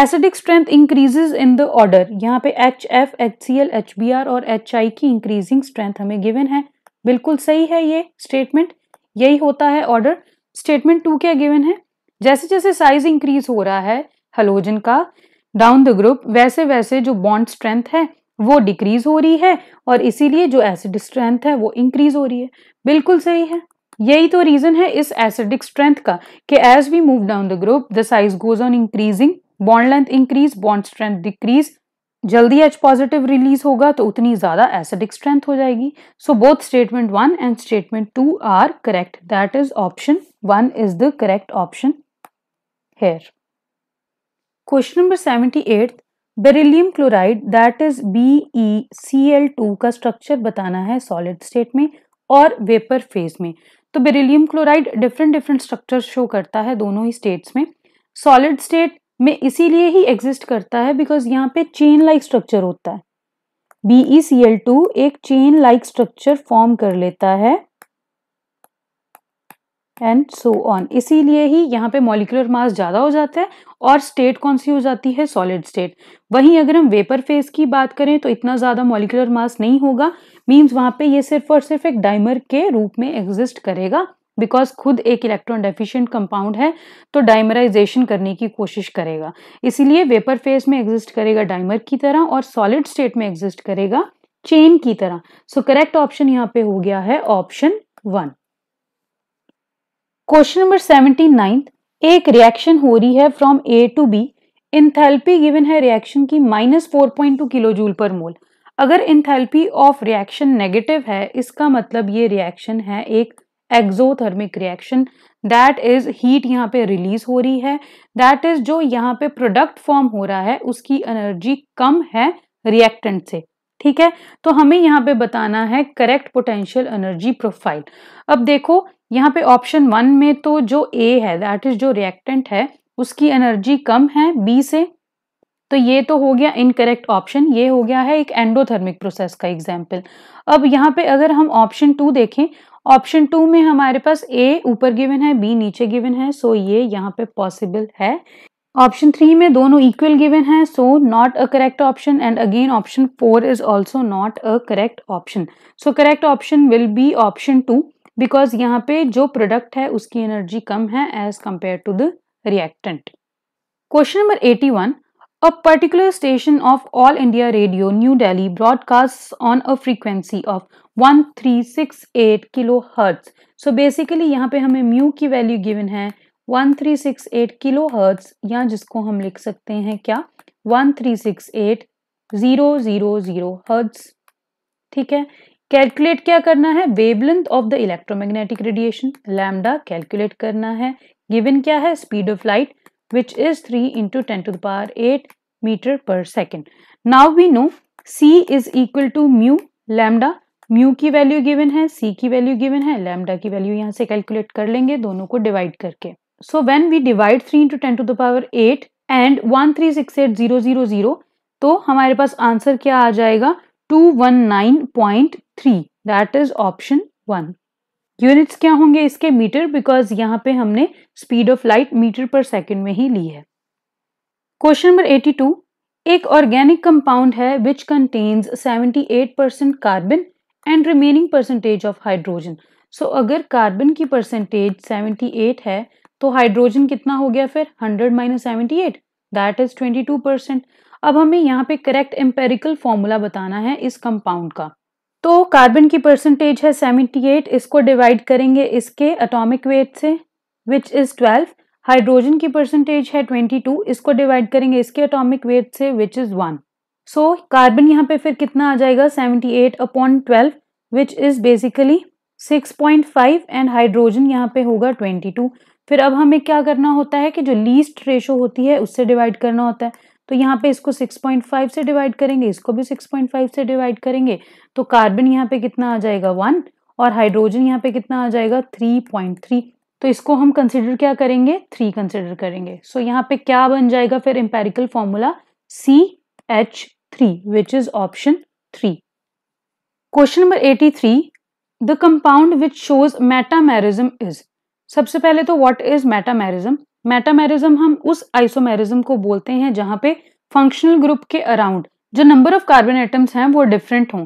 A: acidic strength increases in the order यहाँ पे H F H C L H B R और एच आई की इंक्रीजिंग स्ट्रेंथ हमें गिवन है बिल्कुल सही है ये स्टेटमेंट यही होता है ऑर्डर स्टेटमेंट टू क्या गिवन है जैसे जैसे साइज इंक्रीज हो रहा है हलोजन का डाउन द ग्रुप वैसे वैसे जो बॉन्ड स्ट्रेंथ है वो डिक्रीज हो रही है और इसीलिए जो एसिड स्ट्रेंथ है वो इंक्रीज हो रही है बिल्कुल सही है यही तो रीजन है इस एसिडिक स्ट्रेंथ का कि as we move down the group the size goes on increasing bond length increase bond strength decrease जल्दी एच पॉजिटिव रिलीज होगा तो उतनी ज़्यादा एसिडिक स्ट्रेंथ हो जाएगी so both statement one and statement two are correct that is option one is the correct option here question number seventy eight beryllium chloride that is B E C L two का स्ट्रक्चर बताना है सॉलिड स्टेट में और वेपर फेज में तो beryllium chloride different different structure show करता है दोनों ही स्टेट्स में सॉलिड स्टेट में इसीलिए ही एग्जिस्ट करता है बिकॉज यहाँ पे चेन लाइक स्ट्रक्चर होता है बी सी एल टू एक चेन लाइक स्ट्रक्चर फॉर्म कर लेता है एंड सो ऑन इसीलिए ही यहाँ पे मॉलिकुलर मास ज़्यादा हो जाता है और स्टेट कौन सी हो जाती है सॉलिड स्टेट वहीं अगर हम वेपर फेज की बात करें तो इतना ज़्यादा मॉलिकुलर मास नहीं होगा मीन्स वहां पे ये सिर्फ और सिर्फ एक डाइमर के रूप में एग्जिस्ट करेगा बिकॉज खुद एक इलेक्ट्रॉन डेफिशिएंट कंपाउंड है तो डाइमराइजेशन करने की कोशिश करेगा इसीलिए वेपर फेज में एग्जिस्ट करेगा डाइमर की तरह और सॉलिड स्टेट में एग्जिस्ट करेगा चेन की तरह सो करेक्ट ऑप्शन यहाँ पे हो गया है option one question number seventy ninth एक रिएक्शन हो रही है from A to B enthalpy given है रिएक्शन की minus four point two kilo joule per mole अगर इंथेल्पी ऑफ रिएक्शन नेगेटिव है इसका मतलब ये रिएक्शन है एक exothermic reaction that is heat यहाँ पे रिलीज हो रही है दैट इज जो यहाँ पे प्रोडक्ट फॉर्म हो रहा है उसकी एनर्जी कम है रिएक्टेंट से ठीक है तो हमें यहाँ पे बताना है करेक्ट पोटेंशियल एनर्जी प्रोफाइल अब देखो यहाँ पे ऑप्शन वन में तो जो ए है दैट इज जो रिएक्टेंट है उसकी एनर्जी कम है बी से तो ये तो हो गया इनकरेक्ट ऑप्शन ये हो गया है एक एंडोथर्मिक प्रोसेस का एग्जाम्पल अब यहाँ पे अगर हम ऑप्शन टू देखें ऑप्शन टू में हमारे पास ए ऊपर गिवन है बी नीचे गिवन है सो ये यहाँ पे पॉसिबल है ऑप्शन थ्री में दोनों इक्वल गिवन है so not a correct option and again option four is also not a correct option so correct option will be option two because यहाँ पे जो प्रोडक्ट है उसकी एनर्जी कम है as compare to the reactant question number eighty one A particular station of All India Radio, New Delhi, broadcasts on a frequency of 1368 kilohertz. So basically यहाँ पे हमें म्यू की वैल्यू गिवन है 1368 kHz या जिसको हम लिख सकते हैं क्या 1368 जीरो हर्ट्ज ठीक है कैलकुलेट क्या करना है wavelength of the electromagnetic radiation lambda calculate करना है गिवन क्या है speed of light which is 3 into 10 to the power 8 meter per second. Now we know C is equal to mu mu की वैल्यू गिवन है सी की वैल्यू गिवन है लैमडा की वैल्यू यहाँ से कैलकुलेट कर लेंगे दोनों को डिवाइड करके so when we divide three into ten to the power eight and one three six eight zero zero zero तो हमारे पास आंसर क्या आ जाएगा two one nine point three that is option one units क्या होंगे इसके मीटर बिकॉज यहाँ पे हमने speed of light metre per second में ही ली है क्वेश्चन नंबर 82 एक ऑर्गेनिक कंपाउंड है which contains 78 percent carbon and remaining percentage of hydrogen so अगर कार्बन की परसेंटेज 78 है तो हाइड्रोजन कितना हो गया फिर 100 minus seventy eight that is 22 percent अब हमें यहाँ पे करेक्ट एम्पेरिकल फॉर्मूला बताना है इस कंपाउंड का तो कार्बन की परसेंटेज है 78 इसको डिवाइड करेंगे इसके अटोमिक वेट से विच इज़ 12 हाइड्रोजन की परसेंटेज है 22 इसको डिवाइड करेंगे इसके अटोमिक वेट से which is one so carbon यहाँ पे फिर कितना आ जाएगा 78 eight upon twelve which is basically 6.5 and hydrogen यहाँ पे होगा 22 फिर अब हमें क्या करना होता है कि जो लीस्ट रेशो होती है उससे डिवाइड करना होता है तो यहाँ पे इसको 6.5 से डिवाइड करेंगे इसको भी 6.5 से डिवाइड करेंगे तो कार्बन यहाँ पे कितना आ जाएगा वन और हाइड्रोजन यहाँ पे कितना आ जाएगा थ्री पॉइंट थ्री तो इसको हम कंसिडर क्या करेंगे थ्री कंसिडर करेंगे सो so, यहाँ पे क्या बन जाएगा फिर empirical formula C H three which is option three question number eighty three the compound which shows metamerism is सबसे पहले तो वॉट इज मेटामेरिज्म मेटामेरिज्म हम उस आइसोमेरिज्म को बोलते हैं जहां पे फंक्शनल ग्रुप के अराउंड जो नंबर ऑफ कार्बन एटम्स हैं वो डिफरेंट हों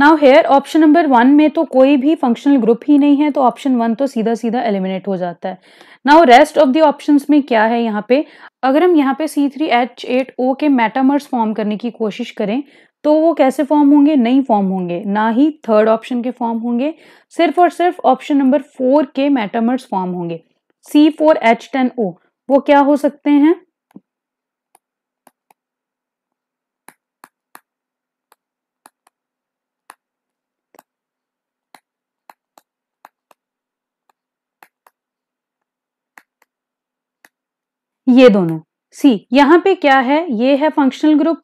A: now here option number one में तो कोई भी फंक्शनल ग्रुप ही नहीं है तो ऑप्शन वन तो सीधा सीधा एलिमिनेट हो जाता है now rest of the options में क्या है यहाँ पे अगर हम यहाँ पे C three H eight O के मेटामर्स फॉर्म करने की कोशिश करें तो वो कैसे फॉर्म होंगे नहीं फॉर्म होंगे ना ही थर्ड ऑप्शन के फॉर्म होंगे सिर्फ और सिर्फ ऑप्शन नंबर फोर के मेटामर्स फॉर्म होंगे C four H ten O वो क्या हो सकते हैं ये दोनों सी यहाँ पे क्या है ये है functional group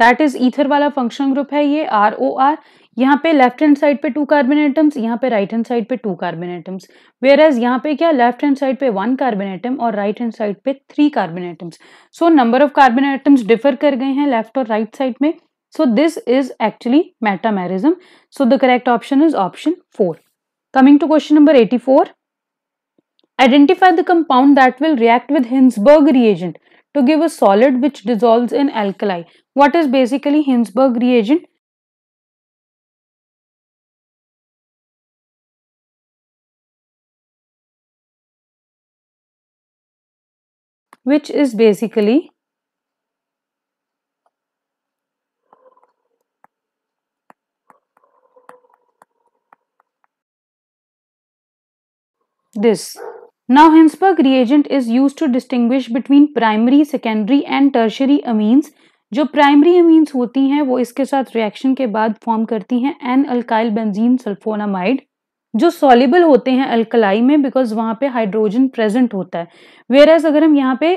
A: that is ether वाला फंक्शनल ग्रुप है ये आर ओ आर यहाँ पे लेफ्ट हैंड साइड पे टू कार्बन एटम्स यहाँ पे राइट हैंड साइड पे two carbon atoms whereas यहाँ पे क्या लेफ्ट हैंड साइड पे वन कार्बन एटम और राइट हैंड साइड पे three carbon atoms so number of carbon atoms differ कर गए हैं लेफ्ट और राइट साइड में सो this is actually metamerism so the correct option is option four coming to question number eighty four Identify the compound that will react with Hinsberg reagent to give a solid which dissolves in alkali. What is basically Hinsberg reagent? Which is basically this Now Hinsberg reagent is used to distinguish between primary, secondary and tertiary amines. जो प्राइमरी अमीन्स होती हैं वो इसके साथ रिएक्शन के बाद फॉर्म करती हैं एन अल्काइल बेंजीन सल्फोनामाइड जो सॉलिबल होते हैं अल्कलाई में बिकॉज वहाँ पे हाइड्रोजन प्रेजेंट होता है वेर एज अगर हम यहाँ पे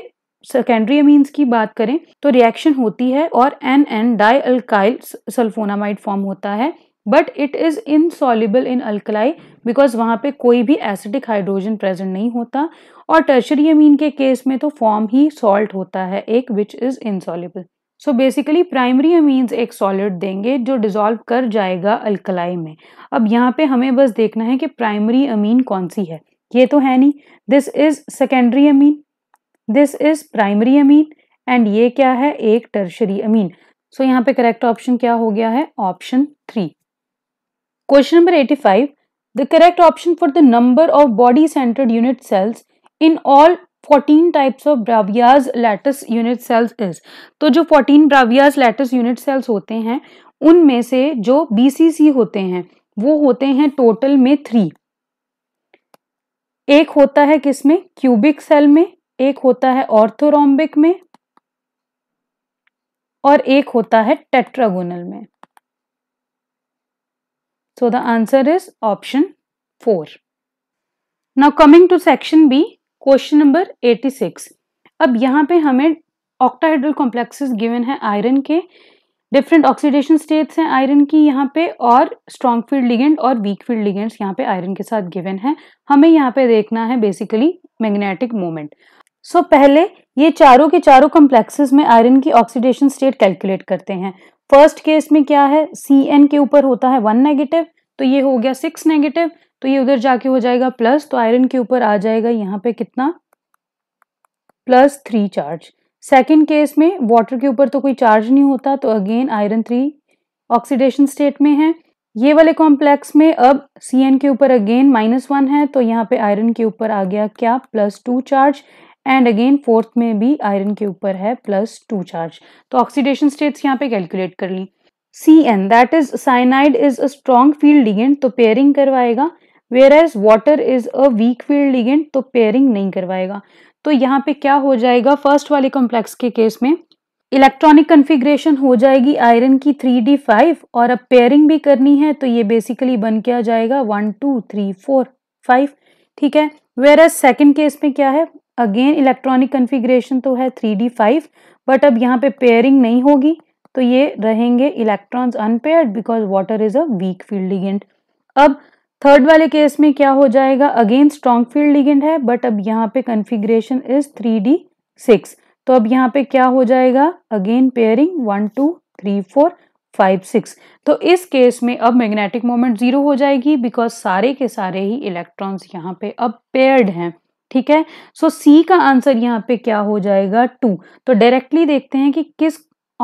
A: सेकेंडरी अमीन्स की बात करें तो रिएक्शन होती है और N N di alkyl sulphonamide form होता है but it is insoluble in alkali because वहाँ पे कोई भी एसिडिक हाइड्रोजन प्रेजेंट नहीं होता और टर्शरी अमीन के केस में तो फॉर्म ही सॉल्ट होता है एक which is insoluble so basically primary amines एक सॉलिड देंगे जो डिजॉल्व कर जाएगा अल्कलाई में अब यहाँ पे हमें बस देखना है कि प्राइमरी अमीन कौन सी है ये तो है नहीं this is secondary amine this is primary amine and ये क्या है एक टर्शरी अमीन सो यहाँ पे करेक्ट ऑप्शन क्या हो गया है option three question number eighty five the correct option for the number of body centred unit cells in all fourteen types of Bravais lattice unit cells is तो जो fourteen Bravais lattice unit cells होते हैं उनमें से जो बीसीसी होते हैं वो होते हैं टोटल में थ्री एक होता है किसमें क्यूबिक सेल में एक होता है ऑर्थोरोम्बिक में और एक होता है टेट्रागोनल में So the answer is option 4. Now coming to section B, question number 86. ab yahan pe hame octahedral complexes given hai iron ke different oxidation states हैं आयरन की यहाँ पे और स्ट्रॉन्ग फील्ड लिगेंड और वीक फील्ड लिगेंड्स यहाँ पे आयरन के साथ गिवन है हमें यहाँ पे देखना है basically magnetic moment so so, पहले ये चारों के चारों कम्प्लेक्सेस में आयरन की ऑक्सीडेशन स्टेट कैलकुलेट करते हैं फर्स्ट केस में क्या है सी एन के ऊपर होता है वन नेगेटिव तो ये हो गया सिक्स नेगेटिव तो ये उधर जाके हो जाएगा प्लस तो आयरन के ऊपर आ जाएगा यहाँ पे कितना plus three charge second case में वाटर के ऊपर तो कोई चार्ज नहीं होता तो again iron three oxidation state में है ये वाले कॉम्प्लेक्स में अब सी के ऊपर अगेन माइनस वन है तो यहाँ पे आयरन के ऊपर आ गया क्या plus two charge and again fourth में भी आयरन के ऊपर है प्लस टू चार्ज तो ऑक्सीडेशन स्टेट्स यहाँ पे कैलकुलेट कर ली C N that is cyanide is a strong field ligand तो पेयरिंग करवाएगा whereas water is a weak field ligand तो पेयरिंग नहीं करवाएगा तो यहाँ पे क्या हो जाएगा फर्स्ट वाले कॉम्प्लेक्स के केस में इलेक्ट्रॉनिक कन्फिग्रेशन हो जाएगी आयरन की थ्री डी फाइव और अब पेयरिंग भी करनी है तो ये बेसिकली बन क्या जाएगा one two three four five ठीक है वेयर एज सेकेंड केस में क्या है अगेन इलेक्ट्रॉनिक कन्फिग्रेशन तो है थ्री डी फाइव बट अब यहाँ पे पेयरिंग नहीं होगी तो ये रहेंगे electrons unpaired because water is a weak field ligand अब थर्ड वाले केस में क्या हो जाएगा अगेन स्ट्रॉन्ग फील्ड लिगेंड है बट अब यहाँ पे configuration is three D six तो अब यहाँ पे क्या हो जाएगा again pairing one two three four five six तो इस केस में अब मैग्नेटिक मोमेंट जीरो हो जाएगी बिकॉज सारे के सारे ही इलेक्ट्रॉन्स यहाँ पे अब पेयर्ड हैं ठीक है सो so, सी का आंसर यहाँ पे क्या हो जाएगा टू तो डायरेक्टली देखते हैं कि किस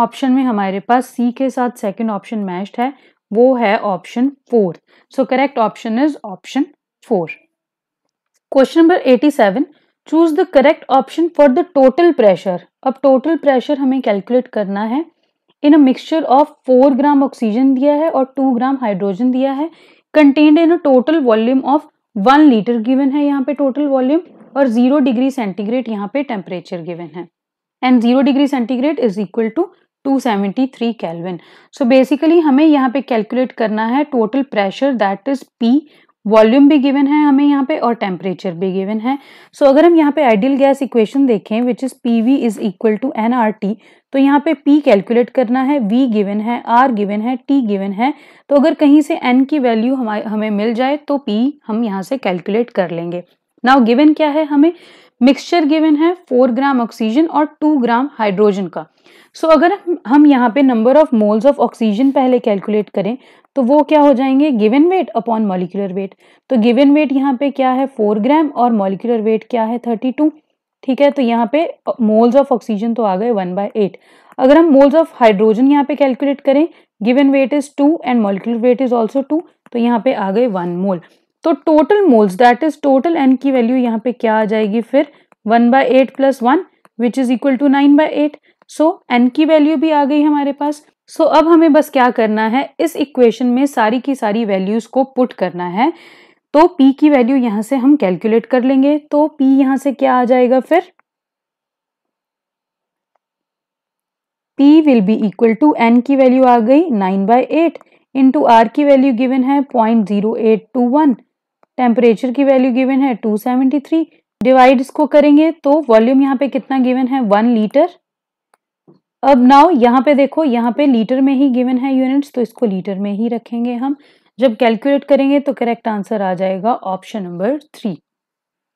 A: ऑप्शन में हमारे पास सी के साथ सेकेंड ऑप्शन मैच्ड है वो है option four so correct option is option four question number eighty seven choose the correct option for the total pressure अब टोटल प्रेशर हमें कैलकुलेट करना है in a mixture of four gram oxygen दिया है और टू ग्राम हाइड्रोजन दिया है contained in a total volume of one litre given है यहाँ पे टोटल वॉल्यूम और जीरो डिग्री सेंटीग्रेड यहाँ पे टेम्परेचर गिवन है and zero degree centigrade is equal to 273 kelvin so basically हमें यहाँ पे कैलकुलेट करना है total pressure that is P volume भी गिवन है हमें यहाँ पे और टेम्परेचर भी गिवन है सो so, अगर हम यहाँ पे आइडियल गैस इक्वेशन देखें which is P V is equal to N R T तो यहाँ पे P कैलकुलेट करना है V गिवन है R गिवन है T गिवन है तो अगर कहीं से N की वैल्यू हमें मिल जाए तो P हम यहाँ से कैलकुलेट कर लेंगे नाउ गिवन क्या है हमें मिक्सचर गिवन है फोर ग्राम ऑक्सीजन और टू ग्राम हाइड्रोजन का सो so, अगर हम यहाँ पे number of moles of oxygen पहले कैलकुलेट करें तो वो क्या हो जाएंगे given weight upon molecular weight तो गिवन वेट यहाँ पे क्या है फोर ग्राम और मॉलिकुलर वेट क्या है थर्टी टू ठीक है तो यहाँ पे मोल्स ऑफ ऑक्सीजन तो आ गए वन बाय एट अगर हम मोल्स ऑफ हाइड्रोजन यहाँ पे कैलकुलेट करें given weight is two and molecular weight is also two तो यहाँ पे आ गए वन मोल तो total moles that is total N की वैल्यू यहाँ पे क्या आ जाएगी फिर one by eight plus one which is equal to nine by eight so N की वैल्यू भी आ गई हमारे पास सो so, अब हमें बस क्या करना है इस इक्वेशन में सारी की सारी वैल्यूज को पुट करना है तो p की वैल्यू यहाँ से हम कैलकुलेट कर लेंगे तो p यहाँ से क्या आ जाएगा फिर p will be equal to n की वैल्यू आ गई nine by eight into R की वैल्यू गिवन है point zero eight two one temperature की वैल्यू गिवन है 273 डिवाइड इसको करेंगे तो वॉल्यूम यहाँ पे कितना गिवन है वन लीटर अब नाउ यहाँ पे देखो यहाँ पे लीटर में ही गिवन है यूनिट्स तो इसको लीटर में ही रखेंगे हम जब कैलकुलेट करेंगे तो करेक्ट आंसर आ जाएगा option number three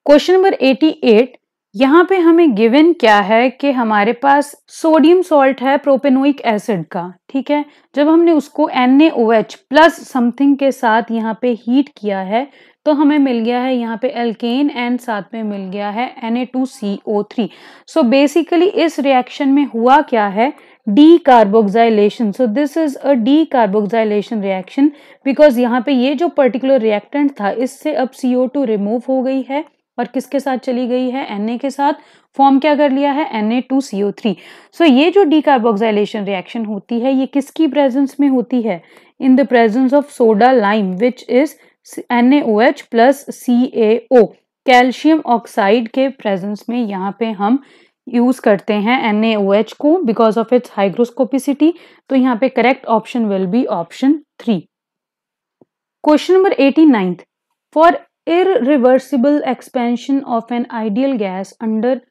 A: question number eighty eight यहाँ पे हमें गिवन क्या है कि हमारे पास सोडियम सॉल्ट है प्रोपेनोइक एसिड का ठीक है जब हमने उसको एन एच प्लस समथिंग के साथ यहाँ पे हीट किया है तो हमें मिल गया है यहाँ पे एल्केन एंड साथ में मिल गया है टू थ्री सो बेसिकली इस रिएक्शन में हुआ क्या है decarboxylation so this is a decarboxylation reaction because यहाँ पे ये जो पर्टिकुलर रिएक्टेंट था इससे अब टू रिमूव हो गई है और किसके साथ चली गई है एन ए के साथ फॉर्म क्या कर लिया है N A two three so ये जो डी कार्बोक्साइलेशन रिएक्शन होती है ये किसकी प्रेजेंस में होती है in the presence of soda lime which is N A O H plus C A O calcium oxide के प्रेजेंस में यहाँ पे हम यूज़ करते हैं एन ए ओ एच को बिकॉज ऑफ इट्स हाइग्रोस्कोपिसिटी तो यहाँ पे correct option will be option three question number eighty ninth for reversible expansion of an ideal gas under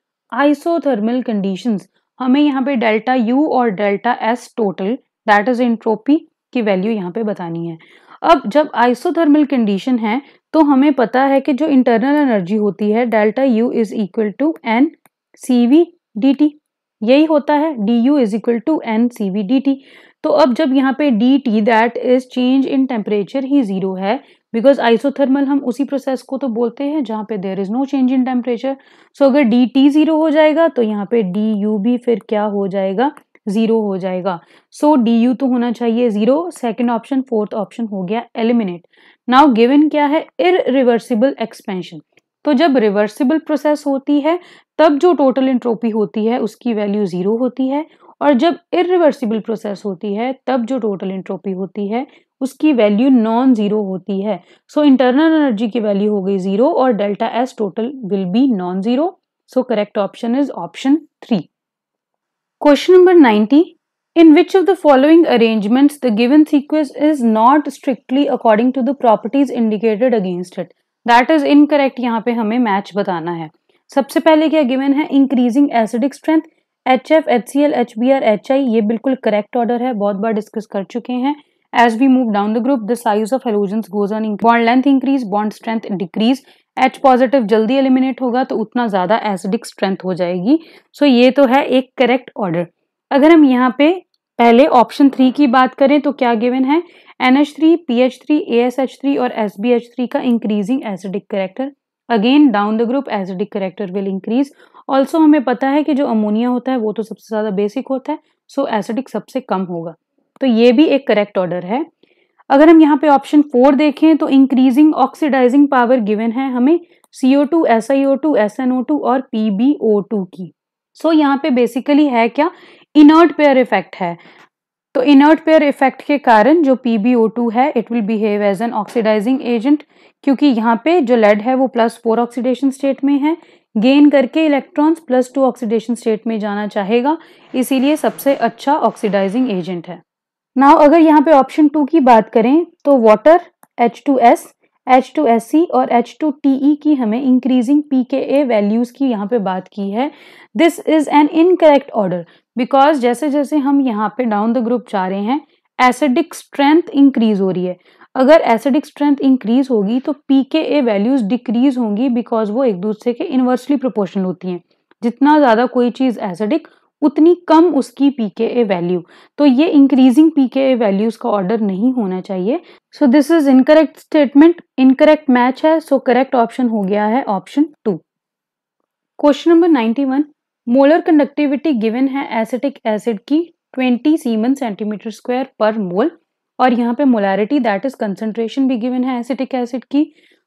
A: isothermal condition हमें यहाँ पे डेल्टा यू और delta S total that is entropy की वैल्यू यहाँ पे बतानी है अब जब आइसोथर्मल कंडीशन है तो हमें पता है कि जो इंटरनल एनर्जी होती है delta U is equal to N C V D T यही होता है D U is equal to N C V D T तो अब जब यहाँ पे D T that is change in temperature ही जीरो है बिकॉज आइसोथर्मल हम उसी प्रोसेस को तो बोलते हैं जहाँ पे there is no change in temperature so अगर डी टी जीरो हो जाएगा तो यहाँ पे डी यू भी फिर क्या हो जाएगा ज़ीरो हो जाएगा सो डी यू तो होना चाहिए zero second option fourth option हो गया एलिमिनेट नाउ गिवन क्या है इरिवर्सिबल एक्सपेंशन तो जब रिवर्सिबल प्रोसेस होती है तब जो टोटल इंट्रोपी होती है उसकी वैल्यू ज़ीरो होती है और जब इरिवर्सिबल प्रोसेस होती है तब जो टोटल इंट्रोपी होती है उसकी वैल्यू नॉन ज़ीरो होती है सो इंटरनल एनर्जी की वैल्यू हो गई ज़ीरो और delta S total will be non zero so correct option is option three question number ninety in which of the following arrangements the given sequence is not strictly according to the properties indicated against it that is incorrect यहाँ पे हमें मैच बताना है सबसे पहले क्या गिवन है increasing acidic strength H F H C L H B R H I ये बिल्कुल करेक्ट ऑर्डर है बहुत बार डिस्कस कर चुके हैं as we move down the group the size of halogen goes on bond length increase bond strength decrease H positive जल्दी एलिमिनेट होगा तो उतना ज़्यादा एसिडिक स्ट्रेंथ हो जाएगी सो so, ये तो है एक करेक्ट ऑर्डर अगर हम यहाँ पे पहले ऑप्शन थ्री की बात करें तो क्या गिवन है N H three P H three A S H three और एस बी एच थ्री का increasing acidic character again down the group acidic character will increase also हमें पता है कि जो अमोनिया होता है वो तो सबसे ज़्यादा बेसिक होता है सो so एसिडिक सबसे कम होगा तो ये भी एक करेक्ट ऑर्डर है अगर हम यहाँ पे ऑप्शन फोर देखें तो इंक्रीजिंग ऑक्सीडाइजिंग पावर गिवन है हमें CO two S I O two S N O two और पी बी ओ टू की सो so, यहाँ पे बेसिकली है क्या इनर्ट पेयर इफेक्ट है तो इनर्ट पेयर इफेक्ट के कारण जो पी बी ओ टू है it will behave as an oxidising agent क्योंकि यहाँ पे जो लेड है वो प्लस फोर ऑक्सीडेशन स्टेट में है गेन करके electrons plus two oxidation state में जाना चाहेगा इसीलिए सबसे अच्छा ऑक्सीडाइजिंग एजेंट है नाउ अगर यहाँ पे ऑप्शन टू की बात करें तो water H two S H two S C और एच टू टी ई की हमें increasing P K A values की यहाँ पे बात की है this is an incorrect order because जैसे जैसे हम यहाँ पे डाउन द ग्रुप जा रहे हैं एसिडिक स्ट्रेंथ इंक्रीज हो रही है अगर एसिडिक स्ट्रेंथ इंक्रीज होगी तो P K A values decrease होंगी बिकॉज वो एक दूसरे के इन्वर्सली प्रोपोर्शनल होती हैं जितना ज़्यादा कोई चीज़ एसिडिक उतनी कम उसकी ए वैल्यू तो ये इंक्रीजिंग पी के ए वैल्यूज का ऑर्डर नहीं होना चाहिए so this is incorrect statement incorrect match है सो करेक्ट ऑप्शन हो गया है option two question number ninety one molar conductivity given है एसिटिक एसिड की twenty siemens centimetre square per mole और यहाँ पे मोलारिटी दैट इज कंसनट्रेशन भी गिवन है एसिटिक एसिड की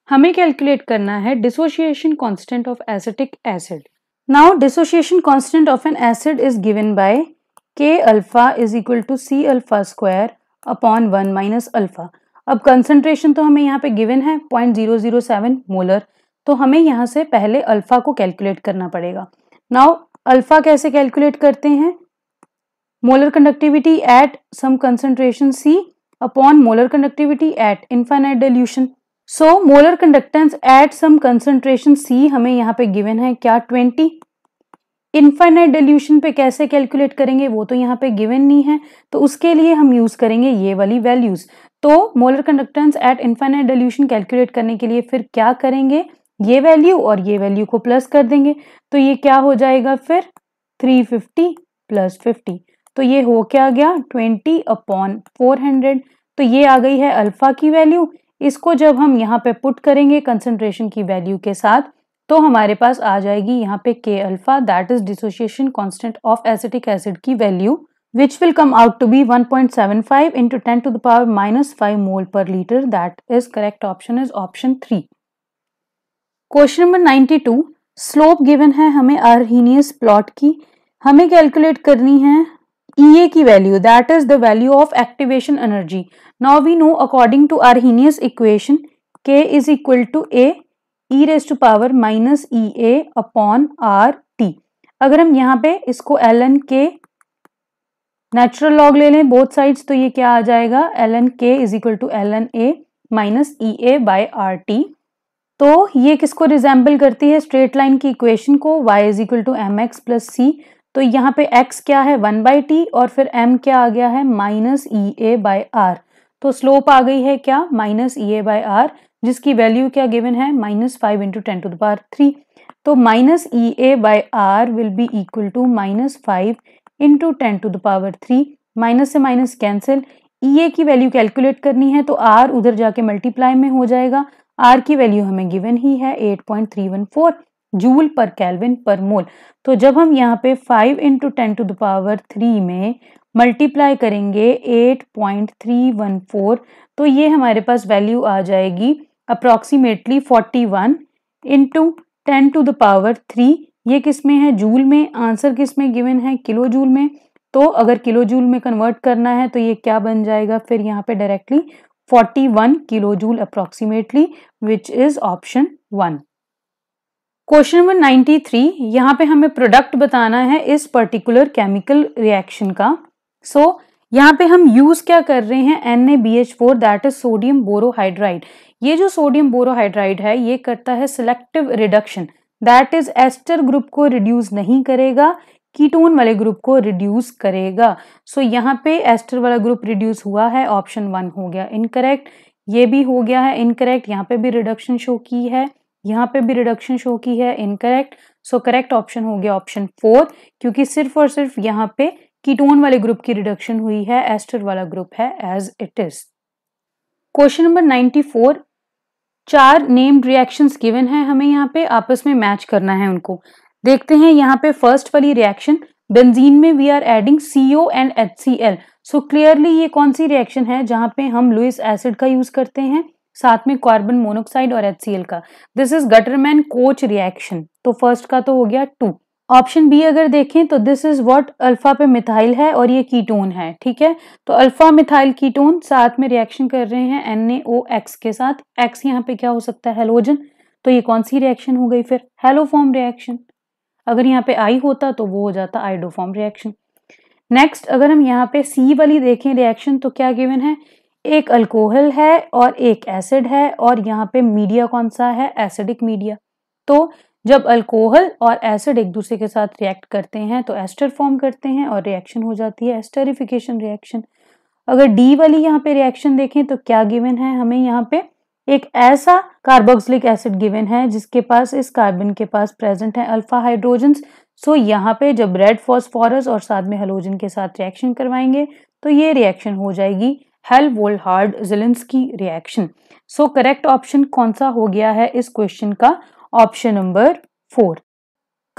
A: हमें कैलकुलेट करना है dissociation constant of acetic acid now dissociation constant of an acid is given by k alpha is equal to c alpha square upon 1 minus alpha अब कंसंट्रेशन तो हमें यहाँ पे गिवन है 0.007 मोलर तो हमें यहाँ से पहले अल्फा को कैलकुलेट करना पड़ेगा नाउ अल्फा कैसे कैलकुलेट करते हैं molar conductivity at some concentration C upon molar conductivity at infinite dilution so molar conductance at some concentration C हमें यहाँ पे गिवन है क्या ट्वेंटी इन्फाइनाइट डल्यूशन पे कैसे कैलकुलेट करेंगे वो तो यहाँ पे गिवन नहीं है तो उसके लिए हम यूज़ करेंगे ये वाली वैल्यूज़ तो molar conductance at infinite dilution calculate करने के लिए फिर क्या करेंगे ये वैल्यू और ये वैल्यू को प्लस कर देंगे तो ये क्या हो जाएगा फिर थ्री फिफ्टी प्लस फिफ्टी तो ये हो क्या गया ट्वेंटी अपॉन फोर हंड्रेड तो ये आ गई है अल्फ़ा की वैल्यू इसको जब हम यहाँ पे पुट करेंगे कंसनट्रेशन की वैल्यू के साथ तो हमारे पास आ जाएगी यहाँ पे K alpha that is dissociation constant of acetic acid की value which will come out to be 1.75 into ten to the power minus five mole per litre that is correct option is option three question number two slope given है हमें आरहीनियस प्लॉट की हमें कैलकुलेट करनी है ईए e की value that is the value of activation energy now we know according to Arrhenius equation के is equal to A E raise to power minus E A upon R T अगर हम यहाँ पे इसको L N K natural log ले लें बोथ साइड्स तो ये क्या आ जाएगा L N K is equal to L N A minus E A by R T तो ये किसको रिजेंबल करती है स्ट्रेट लाइन की इक्वेशन को y is equal to M X plus C तो यहाँ पे x क्या है वन बाई टी और फिर m क्या आ गया है minus E A by R तो स्लोप आ गई है क्या minus E A by R जिसकी वैल्यू क्या गिवन है minus five into ten to the three तो minus E A by R will be equal to minus five into ten to the power three minus से माइनस कैंसिल ई ए की वैल्यू कैलकुलेट करनी है तो आर उधर जाके मल्टीप्लाई में हो जाएगा आर की वैल्यू हमें गिवन ही है eight point three one four joule per kelvin per mole तो जब हम यहाँ पे five into ten to the power three में मल्टीप्लाई करेंगे eight point three one four तो ये हमारे पास वैल्यू आ जाएगी approximately forty one into ten to the power three ये किस में है जूल में आंसर किस में गिवन है किलो जूल में तो अगर किलो जूल में कन्वर्ट करना है तो ये क्या बन जाएगा फिर यहाँ पे directly 41 kilo joule approximately which is option one question number 93 यहाँ पे हमें प्रोडक्ट बताना है इस पर्टिकुलर केमिकल रिएक्शन का सो so, यहाँ पे हम यूज क्या कर रहे हैं N A B H four that is sodium borohydride ये जो सोडियम बोरोहाइड्राइड है ये करता है selective reduction that is ester group को रिड्यूस नहीं करेगा कीटोन वाले ग्रुप को रिड्यूस करेगा सो so, यहाँ पे एस्टर वाला ग्रुप रिड्यूस हुआ है ऑप्शन वन हो गया इनकरेक्ट ये भी हो गया है इनकरेक्ट यहाँ पे भी रिडक्शन शो की है यहाँ पे भी रिडक्शन शो की है इनकरेक्ट सो करेक्ट ऑप्शन हो गया ऑप्शन फोर क्योंकि सिर्फ और सिर्फ यहाँ पे कीटोन वाले ग्रुप की रिडक्शन हुई है एस्टर वाला ग्रुप है as it is question number four चार नेम्ड रिएक्शंस गिवन है हमें यहाँ पे आपस में मैच करना है उनको देखते हैं यहाँ पे फर्स्ट वाली रिएक्शन बेंजीन में we are adding C O and H C L so clearly ये कौन सी रिएक्शन है जहाँ पे हम लुइस एसिड का यूज करते हैं साथ में कार्बन मोनोक्साइड और एच का this is Gattermann Koch reaction तो फर्स्ट का तो हो गया टू ऑप्शन बी अगर देखें तो दिस इज व्हाट अल्फा पे मिथाइल है और ये कीटोन है ठीक है तो अल्फा मिथाइल कीटोन साथ में रिएक्शन कर रहे हैं एन के साथ एक्स यहाँ पे क्या हो सकता है हेलोजन तो ये कौन सी रिएक्शन हो गई फिर हेलोफॉर्म रिएक्शन अगर यहाँ पे आई होता तो वो हो जाता आइडोफॉर्म रिएक्शन नेक्स्ट अगर हम यहाँ पे सी वाली देखें रिएक्शन तो क्या गिवन है एक अल्कोहल है और एक एसिड है और यहाँ पे मीडिया कौन सा है एसिडिक मीडिया तो जब अल्कोहल और एसिड एक दूसरे के साथ रिएक्ट करते हैं तो एस्टर फॉर्म करते हैं और रिएक्शन हो जाती है एस्टरिफिकेशन रिएक्शन अगर डी वाली यहाँ पे रिएक्शन देखें तो क्या गिवन है हमें यहाँ पे एक ऐसा कार्बोक्सिलिक एसिड गिवन है जिसके पास इस कार्बन के पास प्रेजेंट है अल्फा हाइड्रोजन सो यहाँ पे जब रेड फॉस्फोरस और साथ में हेलोजन के साथ रिएक्शन करवाएंगे तो ये रिएक्शन हो जाएगी हेल जिलेंस की रिएक्शन सो करेक्ट ऑप्शन कौन सा हो गया है इस क्वेश्चन का option number four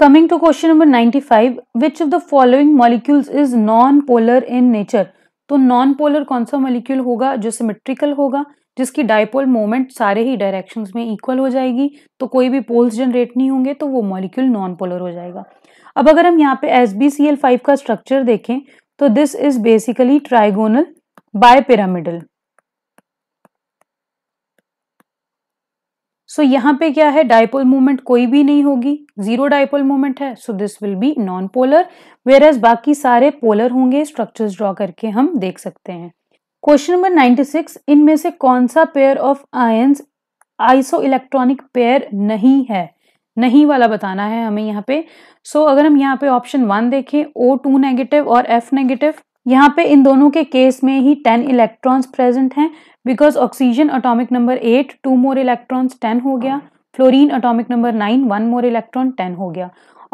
A: to question number number five which of the following molecules is non polar in nature तो नॉन पोलर कौन सा मोलिक्यूल होगा जो सिमेट्रिकल होगा जिसकी डायपोल मोमेंट सारे ही डायरेक्शंस में इक्वल हो जाएगी तो कोई भी पोल्स जनरेट नहीं होंगे तो वो मॉलिक्यूल नॉन पोलर हो जाएगा अब अगर हम यहाँ पे S B C L five का स्ट्रक्चर देखें तो this is basically trigonal bipyramidal so यहां पे क्या है डायपोल मूवमेंट कोई भी नहीं होगी जीरो डायपोल मूवमेंट है so this will be non polar whereas बाकी सारे पोलर होंगे स्ट्रक्चर्स ड्रॉ करके हम देख सकते हैं क्वेश्चन नंबर 96 इनमें से कौन सा pair of ions isoelectronic pair नहीं है नहीं वाला बताना है हमें यहाँ पे सो so, अगर हम यहाँ पे ऑप्शन वन देखें ओ टू नेगेटिव और एफ नेगेटिव यहाँ पे इन दोनों के केस में ही टेन इलेक्ट्रॉन्स प्रेजेंट हैं because oxygen atomic number eight two more electrons ten हो गया fluorine atomic number nine one more electron ten हो गया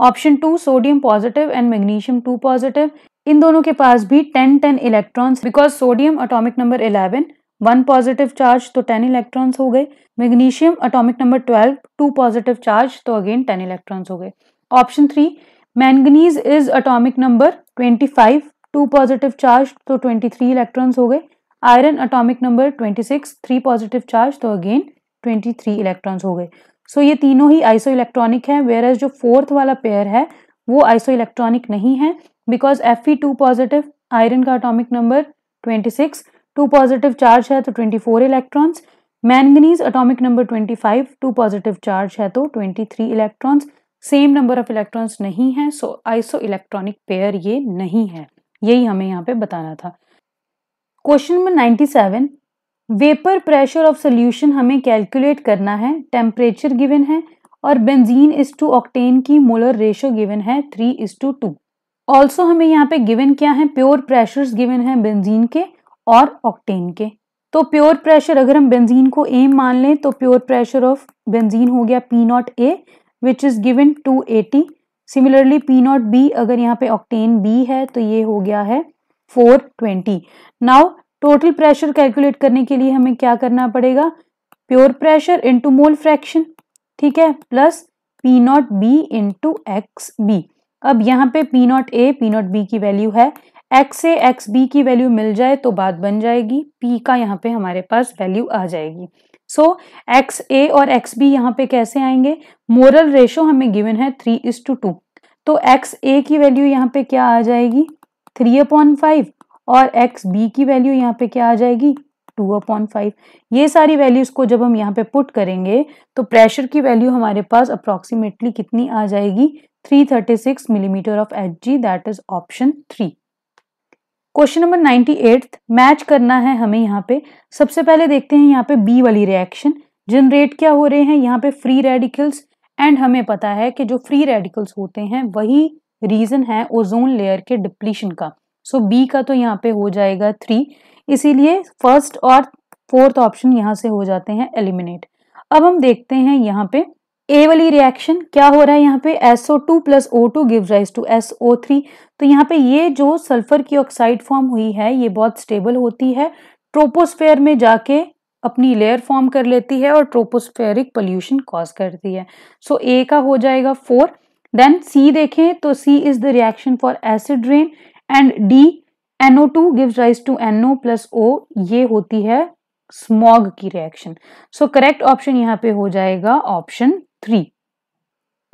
A: option two sodium positive and magnesium two positive इन दोनों के पास भी ten ten electrons because sodium atomic number eleven one positive charge तो टेन इलेक्ट्रॉन्स हो गए magnesium atomic number twelve two positive charge तो अगेन टेन इलेक्ट्रॉन्स हो गए option three manganese is atomic number twenty five two positive charge तो ट्वेंटी थ्री इलेक्ट्रॉन्स हो गए iron atomic number twenty six three positive charge तो अगेन ट्वेंटी थ्री इलेक्ट्रॉन्स हो गए सो so, ये तीनों ही आइसो इलेक्ट्रॉनिक हैं वेयर एज जो फोर्थ वाला पेयर है वो आइसो इलेक्ट्रॉनिक नहीं है because F E to positive iron का atomic number twenty six two positive charge है तो twenty four electrons manganese atomic number twenty five two positive charge है तो twenty three electrons same number of electrons नहीं है सो आइसो इलेक्ट्रॉनिक पेयर ये नहीं है यही हमें यहाँ पे बताना था question number ninety seven vapour pressure of solution हमें कैलकुलेट करना है टेम्परेचर गिवन है और बेंजीन इज टू ऑक्टेन की मोलर रेशो गिवन है three is to two also हमें यहाँ पे गिवन क्या है प्योर प्रेशर गिवन है बेंजीन के और ऑक्टेन के तो प्योर प्रेशर अगर हम बेंजीन को एम मान लें तो प्योर प्रेशर ऑफ बेंजीन हो गया P naught A which is given two eighty similarly P naught B अगर यहाँ पे ऑक्टेन बी है तो ये हो गया है four twenty now total pressure calculate करने के लिए हमें क्या करना पड़ेगा pure pressure into mole fraction ठीक है plus P naught B into X B अब यहाँ पे P naught A P naught B की वैल्यू है एक्स से एक्स बी की वैल्यू मिल जाए तो बात बन जाएगी पी का यहाँ पे हमारे पास वैल्यू आ जाएगी सो एक्स ए और एक्स बी यहाँ पे कैसे आएंगे मोरल रेशो हमें गिवन है थ्री इज टू टू तो एक्स ए की वैल्यू यहाँ पे क्या आ जाएगी थ्री अपॉन फाइव और एक्स बी की वैल्यू यहाँ पे क्या आ जाएगी टू अपॉन फाइव ये सारी वैल्यूज़ को जब हम यहाँ पे पुट करेंगे तो प्रेशर की वैल्यू हमारे पास अप्रॉक्सीमेटली कितनी आ जाएगी three thirty six millimetre of H G that is option three question number ninety eight match करना है हमें यहाँ पे सबसे पहले देखते हैं यहाँ पे बी वाली रिएक्शन जनरेट क्या हो रहे हैं यहाँ पे फ्री रेडिकल्स एंड हमें पता है कि जो फ्री रेडिकल्स होते हैं वही रीज़न है ओजोन लेयर के डिप्लीशन का सो so, बी का तो यहाँ पे हो जाएगा थ्री इसीलिए फर्स्ट और फोर्थ ऑप्शन यहाँ से हो जाते हैं एलिमिनेट अब हम देखते हैं यहाँ पे ए वाली रिएक्शन क्या हो रहा है यहाँ पे SO two plus O two give rise to S O three तो यहाँ पे ये जो सल्फर की ऑक्साइड फॉर्म हुई है ये बहुत स्टेबल होती है ट्रोपोस्फेयर में जाके अपनी लेयर फॉर्म कर लेती है और ट्रोपोस्फेरिक पोल्यूशन कॉज करती है सो so, ए का हो जाएगा फोर देन सी देखें तो C is the reaction for acid rain and D NO two give rise to NO plus O ये होती है स्मॉग की रिएक्शन सो करेक्ट ऑप्शन यहाँ पे हो जाएगा option three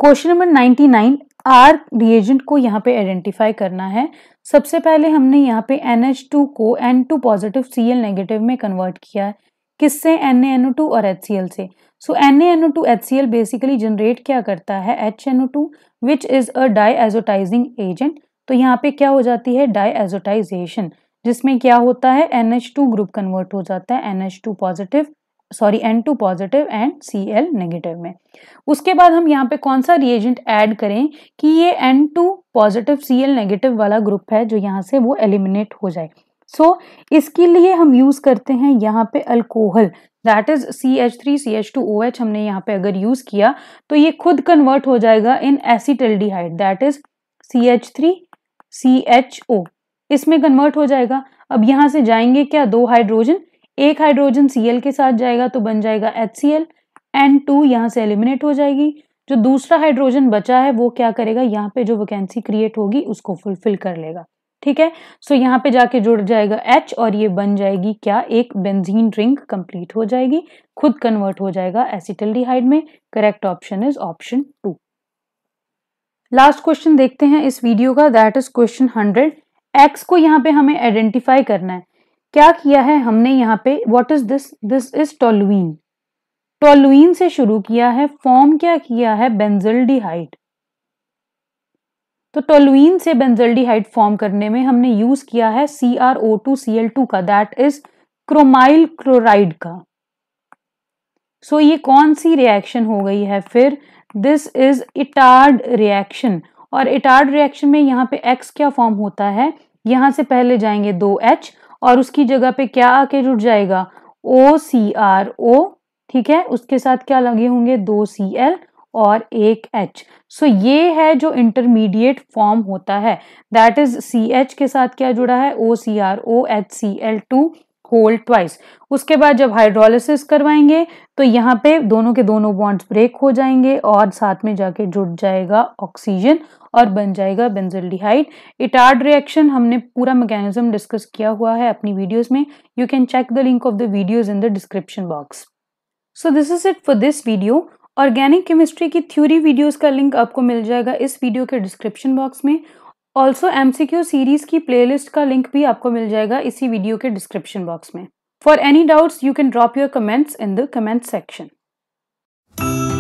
A: question number ninety nine R reagent को यहाँ पे आइडेंटिफाई करना है सबसे पहले हमने यहाँ पे एन एच टू को N two positive C L negative में कन्वर्ट किया है किससे टू और एच सी एल से so N N O two H C L basically generate क्या करता है H N O two which is a diazotizing agent तो यहाँ पे क्या हो जाती है डाई एजोटाइजेशन जिसमें क्या होता है N H two group convert हो जाता है N H two positive sorry N two positive and C L negative में उसके बाद हम यहाँ पे कौन सा रिएजेंट ऐड करें कि ये N two positive C L negative वाला ग्रुप है जो यहाँ से वो एलिमिनेट हो जाए सो so, इसके लिए हम यूज़ करते हैं यहाँ पे alcohol that is C H three C H two O H हमने यहाँ पे अगर यूज़ किया तो ये खुद कन्वर्ट हो जाएगा in acetaldehyde that is C H three C H O इसमें कन्वर्ट हो जाएगा अब यहाँ से जाएंगे क्या दो हाइड्रोजन एक हाइड्रोजन सी के साथ जाएगा तो बन जाएगा H C L N two यहाँ से एलिमिनेट हो जाएगी जो दूसरा हाइड्रोजन बचा है वो क्या करेगा यहाँ पे जो वैकेंसी क्रिएट होगी उसको फुलफिल कर लेगा ठीक है सो so, यहाँ पे जाके जुड़ जाएगा एच और ये बन जाएगी क्या एक बेंजीन रिंग कंप्लीट हो जाएगी खुद कन्वर्ट हो जाएगा एसिटल में correct option is option two last question देखते हैं इस वीडियो का that is question hundred X को यहाँ पे हमें आइडेंटिफाई करना है क्या किया है हमने यहाँ पे what is this this is toluene toluene से शुरू किया है फॉर्म क्या किया है बेंजल्डिहाइड तो टोलुइन से बेंजल्डिहाइड फॉर्म करने में हमने यूज किया है C R O two C L two का दैट इज क्रोमाइल क्लोराइड का सो so, ये कौन सी रिएक्शन हो गई है फिर दिस इज इटार्ड रिएक्शन और इटार्ड रिएक्शन में यहाँ पे एक्स क्या फॉर्म होता है यहां से पहले जाएंगे दो एच और उसकी जगह पे क्या आके जुट जाएगा ओ सी आर ओ ठीक है उसके साथ क्या लगे होंगे दो सी एल और एक एच सो so, ये है जो इंटरमीडिएट फॉर्म होता है दैट इज सी एच के साथ क्या जुड़ा है O C R O H C L two whole twice उसके बाद जब हाइड्रोलिसिस करवाएंगे तो यहाँ पे दोनों के दोनों बॉन्ड्स ब्रेक हो जाएंगे और साथ में जाके जुट जाएगा ऑक्सीजन और बन जाएगा बेंजल इटार्ड रिएक्शन हमने पूरा मैकेनिज्म डिस्कस किया हुआ है अपनी वीडियोस में you can check the link of the videos in the description box so this is it for this video organic chemistry की थ्योरी वीडियोस का लिंक आपको मिल जाएगा इस वीडियो के डिस्क्रिप्शन बॉक्स में ऑल्सो एम सीरीज की प्लेलिस्ट का लिंक भी आपको मिल जाएगा इसी वीडियो के डिस्क्रिप्शन बॉक्स में for any doubts you can drop your comments in the comment section